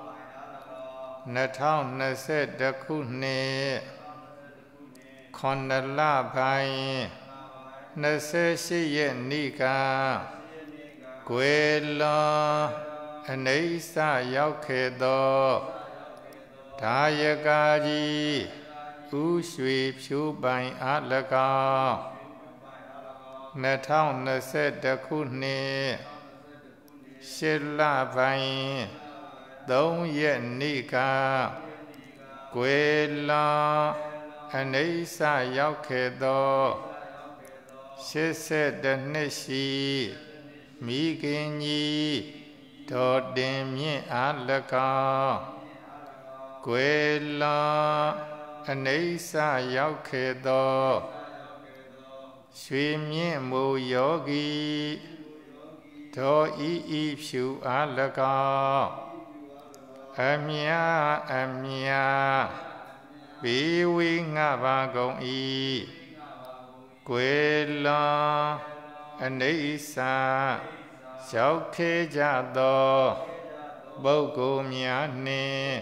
2021ခုနှစ်ခွန်လပိုင်း28ရက်နေ့ကကွယ်လွန်အနေဆရောက်ခဲ့သောဒါယကာကြီးဥရွှေဖြူပိုင်အား၎င်း2021ခုနှစ်ရှစ်လပိုင်း3ရက်နေ့ကကွယ်လာအနိစ္စရောက်ခဲ့သော82နှစ်ရှိမိခင်ကြီးဒေါ်တင်မြင့်အား၎င်းကွယ်လာအနိစ္စရောက်ခဲ့သောရွှေမြင့်မူယောဂီဒေါ်ဤဤဖြူအား၎င်းအမြအမြဘေးဝေးငါပါကုန်၏ကွယ်လွန်အနေဆာရောက်ခဲ့ကြသောပုဂ္ဂိုလ်များနှင့်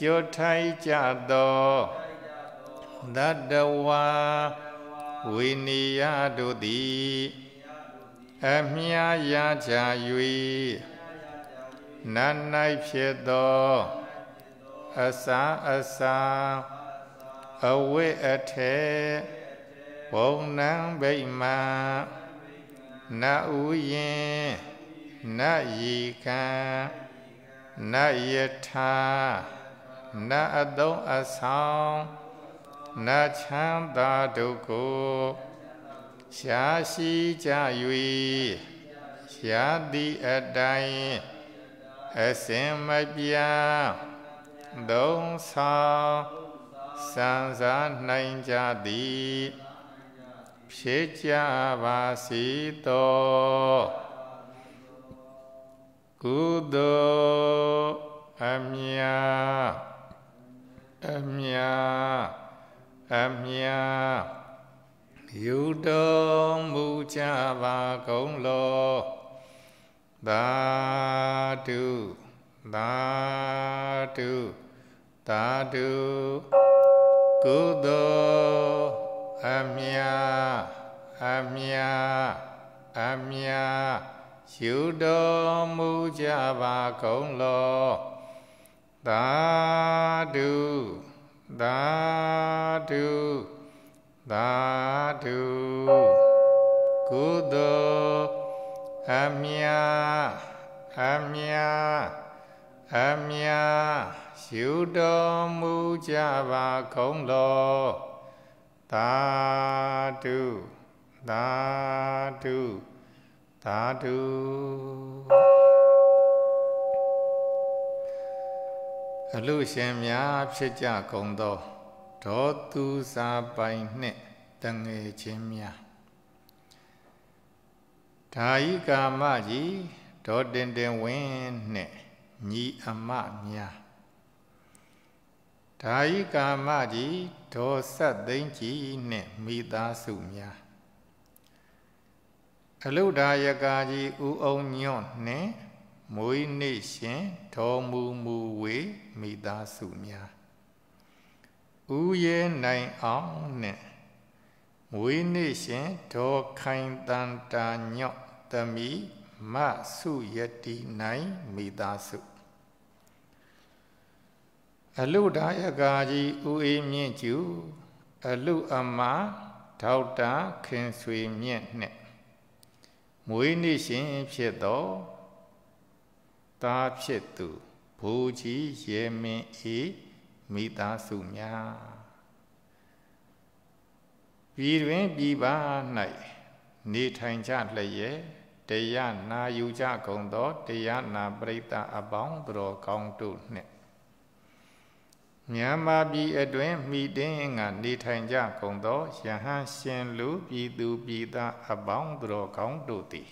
ကြွထိုက်ကြသောသတ္တဝါဝိနည်းတို့သည်အမြားရကြ၍နာ၌ဖြစ်သောအစံအစံအဝိအထေဘုံနံဗိမာနာဥယင်နာယီခံနာယထာနာအတုံးအဆောင်နာချမ်းသာဒုက္ခရှားရှိကြ၍ရှားသည့်အတိုင်းအစင်မပြာသုံးဆောင်စံစားနိုင်ကြသည်ဖြည့်ကြပါစီတော်ကုသိုလ်အမြာအမြာအမြာယူတော်မူကြပါကုန်လောသာဓုသာဓုသာဓုကုသိုလ်အမြာအမြာအမြာယူတော်မူကြပါကုန်လောသာဓုသာဓုသာဓုကုသိုလ်အမြအမြအမြယူတော်မူကြပါကုံတော်သာတုသာတုသာတုအလူရှင်များဖြစ်ကြကုန်သောဒေါသူစာပိုင်နှင့်တငယ်ချင်းများဓာယိကာမကြီးဒေါ်တင်တင်ဝင်းနဲ့ညီအမများဓာယိကာမကြီးဒေါ်ဆက်သိန်းကြီးနဲ့မိသားစုများအလုဒါယကာကြီးဦးအောင်ညွန့်နဲ့မွေးနေ့ရှင်ဒေါ်မူမူဝေမိသားစုများဦးရဲနိုင်အောင်နဲ့ဝေနေရှင်ဒေါ်ခိုင်တန်တာညော့တမီမဆုယတိနိုင်မိသားစုအလုဒါယကာကြီးဦးအေးမြင့်ကျူအလုအမဒေါက်တာခင်ဆွေမြင့်နှင့်မွေးနေ့ရှင်ဖြစ်သောသားဖြစ်သူဘူကြီးရေမင်းဤမိသားစုများပြည်တွင်ပြည်ပ၌နေထိုင်ကြလျက်တရားနာယူကြကုန်သောတရားနာပရိသတ်အပေါင်းသူတော်ကောင်းတို့နှင့်မြန်မာပြည်အတွင်းမိတင်းကနေထိုင်ကြကုန်သောယဟန်ရှင်လူပြည်သူပြည်သားအပေါင်းသူတော်ကောင်းတို့သည်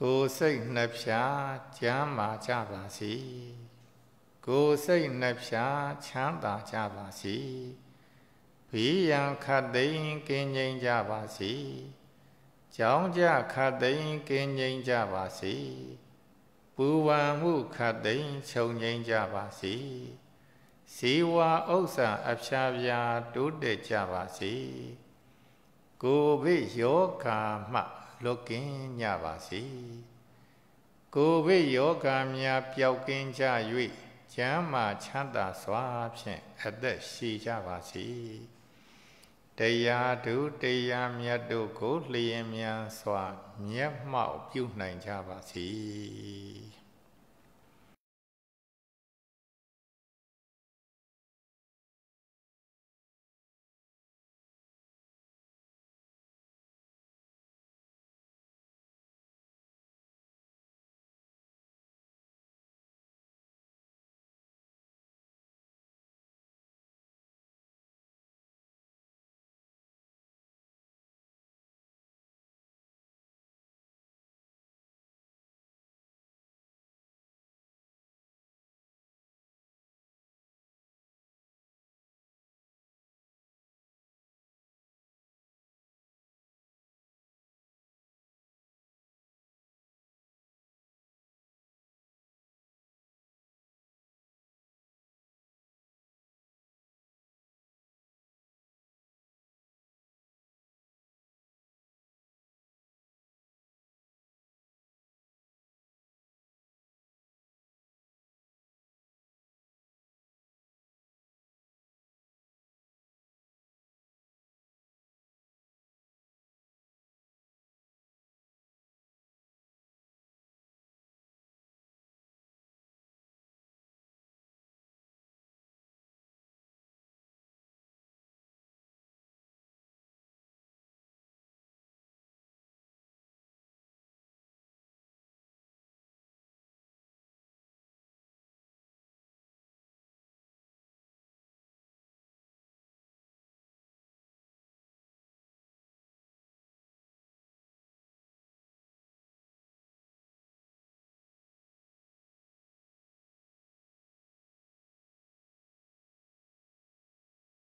ကိုယ်စိတ်နှဖျားချမ်းသာကြပါစေကိုယ်စိတ်နှဖျားချမ်းသာကြပါစေဘေးရန်ခတ်သိမ်းကင်းငြိမ်ကြပါစေ။ကြောင်းကြခတ်သိမ်းကင်းငြိမ်ကြပါစေ။ပူဝံမှုခတ်သိမ်းချုပ်ငြိမ်ကြပါစေ။ဇေဝဥစ္စာအဖျားပြားတိုးတက်ကြပါစေ။ကိုဗစ်ယောဂါမှလွတ်ကင်းကြပါစေ။ကိုဗစ်ယောဂါများပျောက်ကင်းကြ၍ကျမ်းမာချမ်းသာစွာဖြင့်အသက်ရှိကြပါစေ။တရားသူတရားမြတ်တို့ကိုလျင်မြန်စွာမျက်မှောက်ပြုနိုင်ကြပါစေ။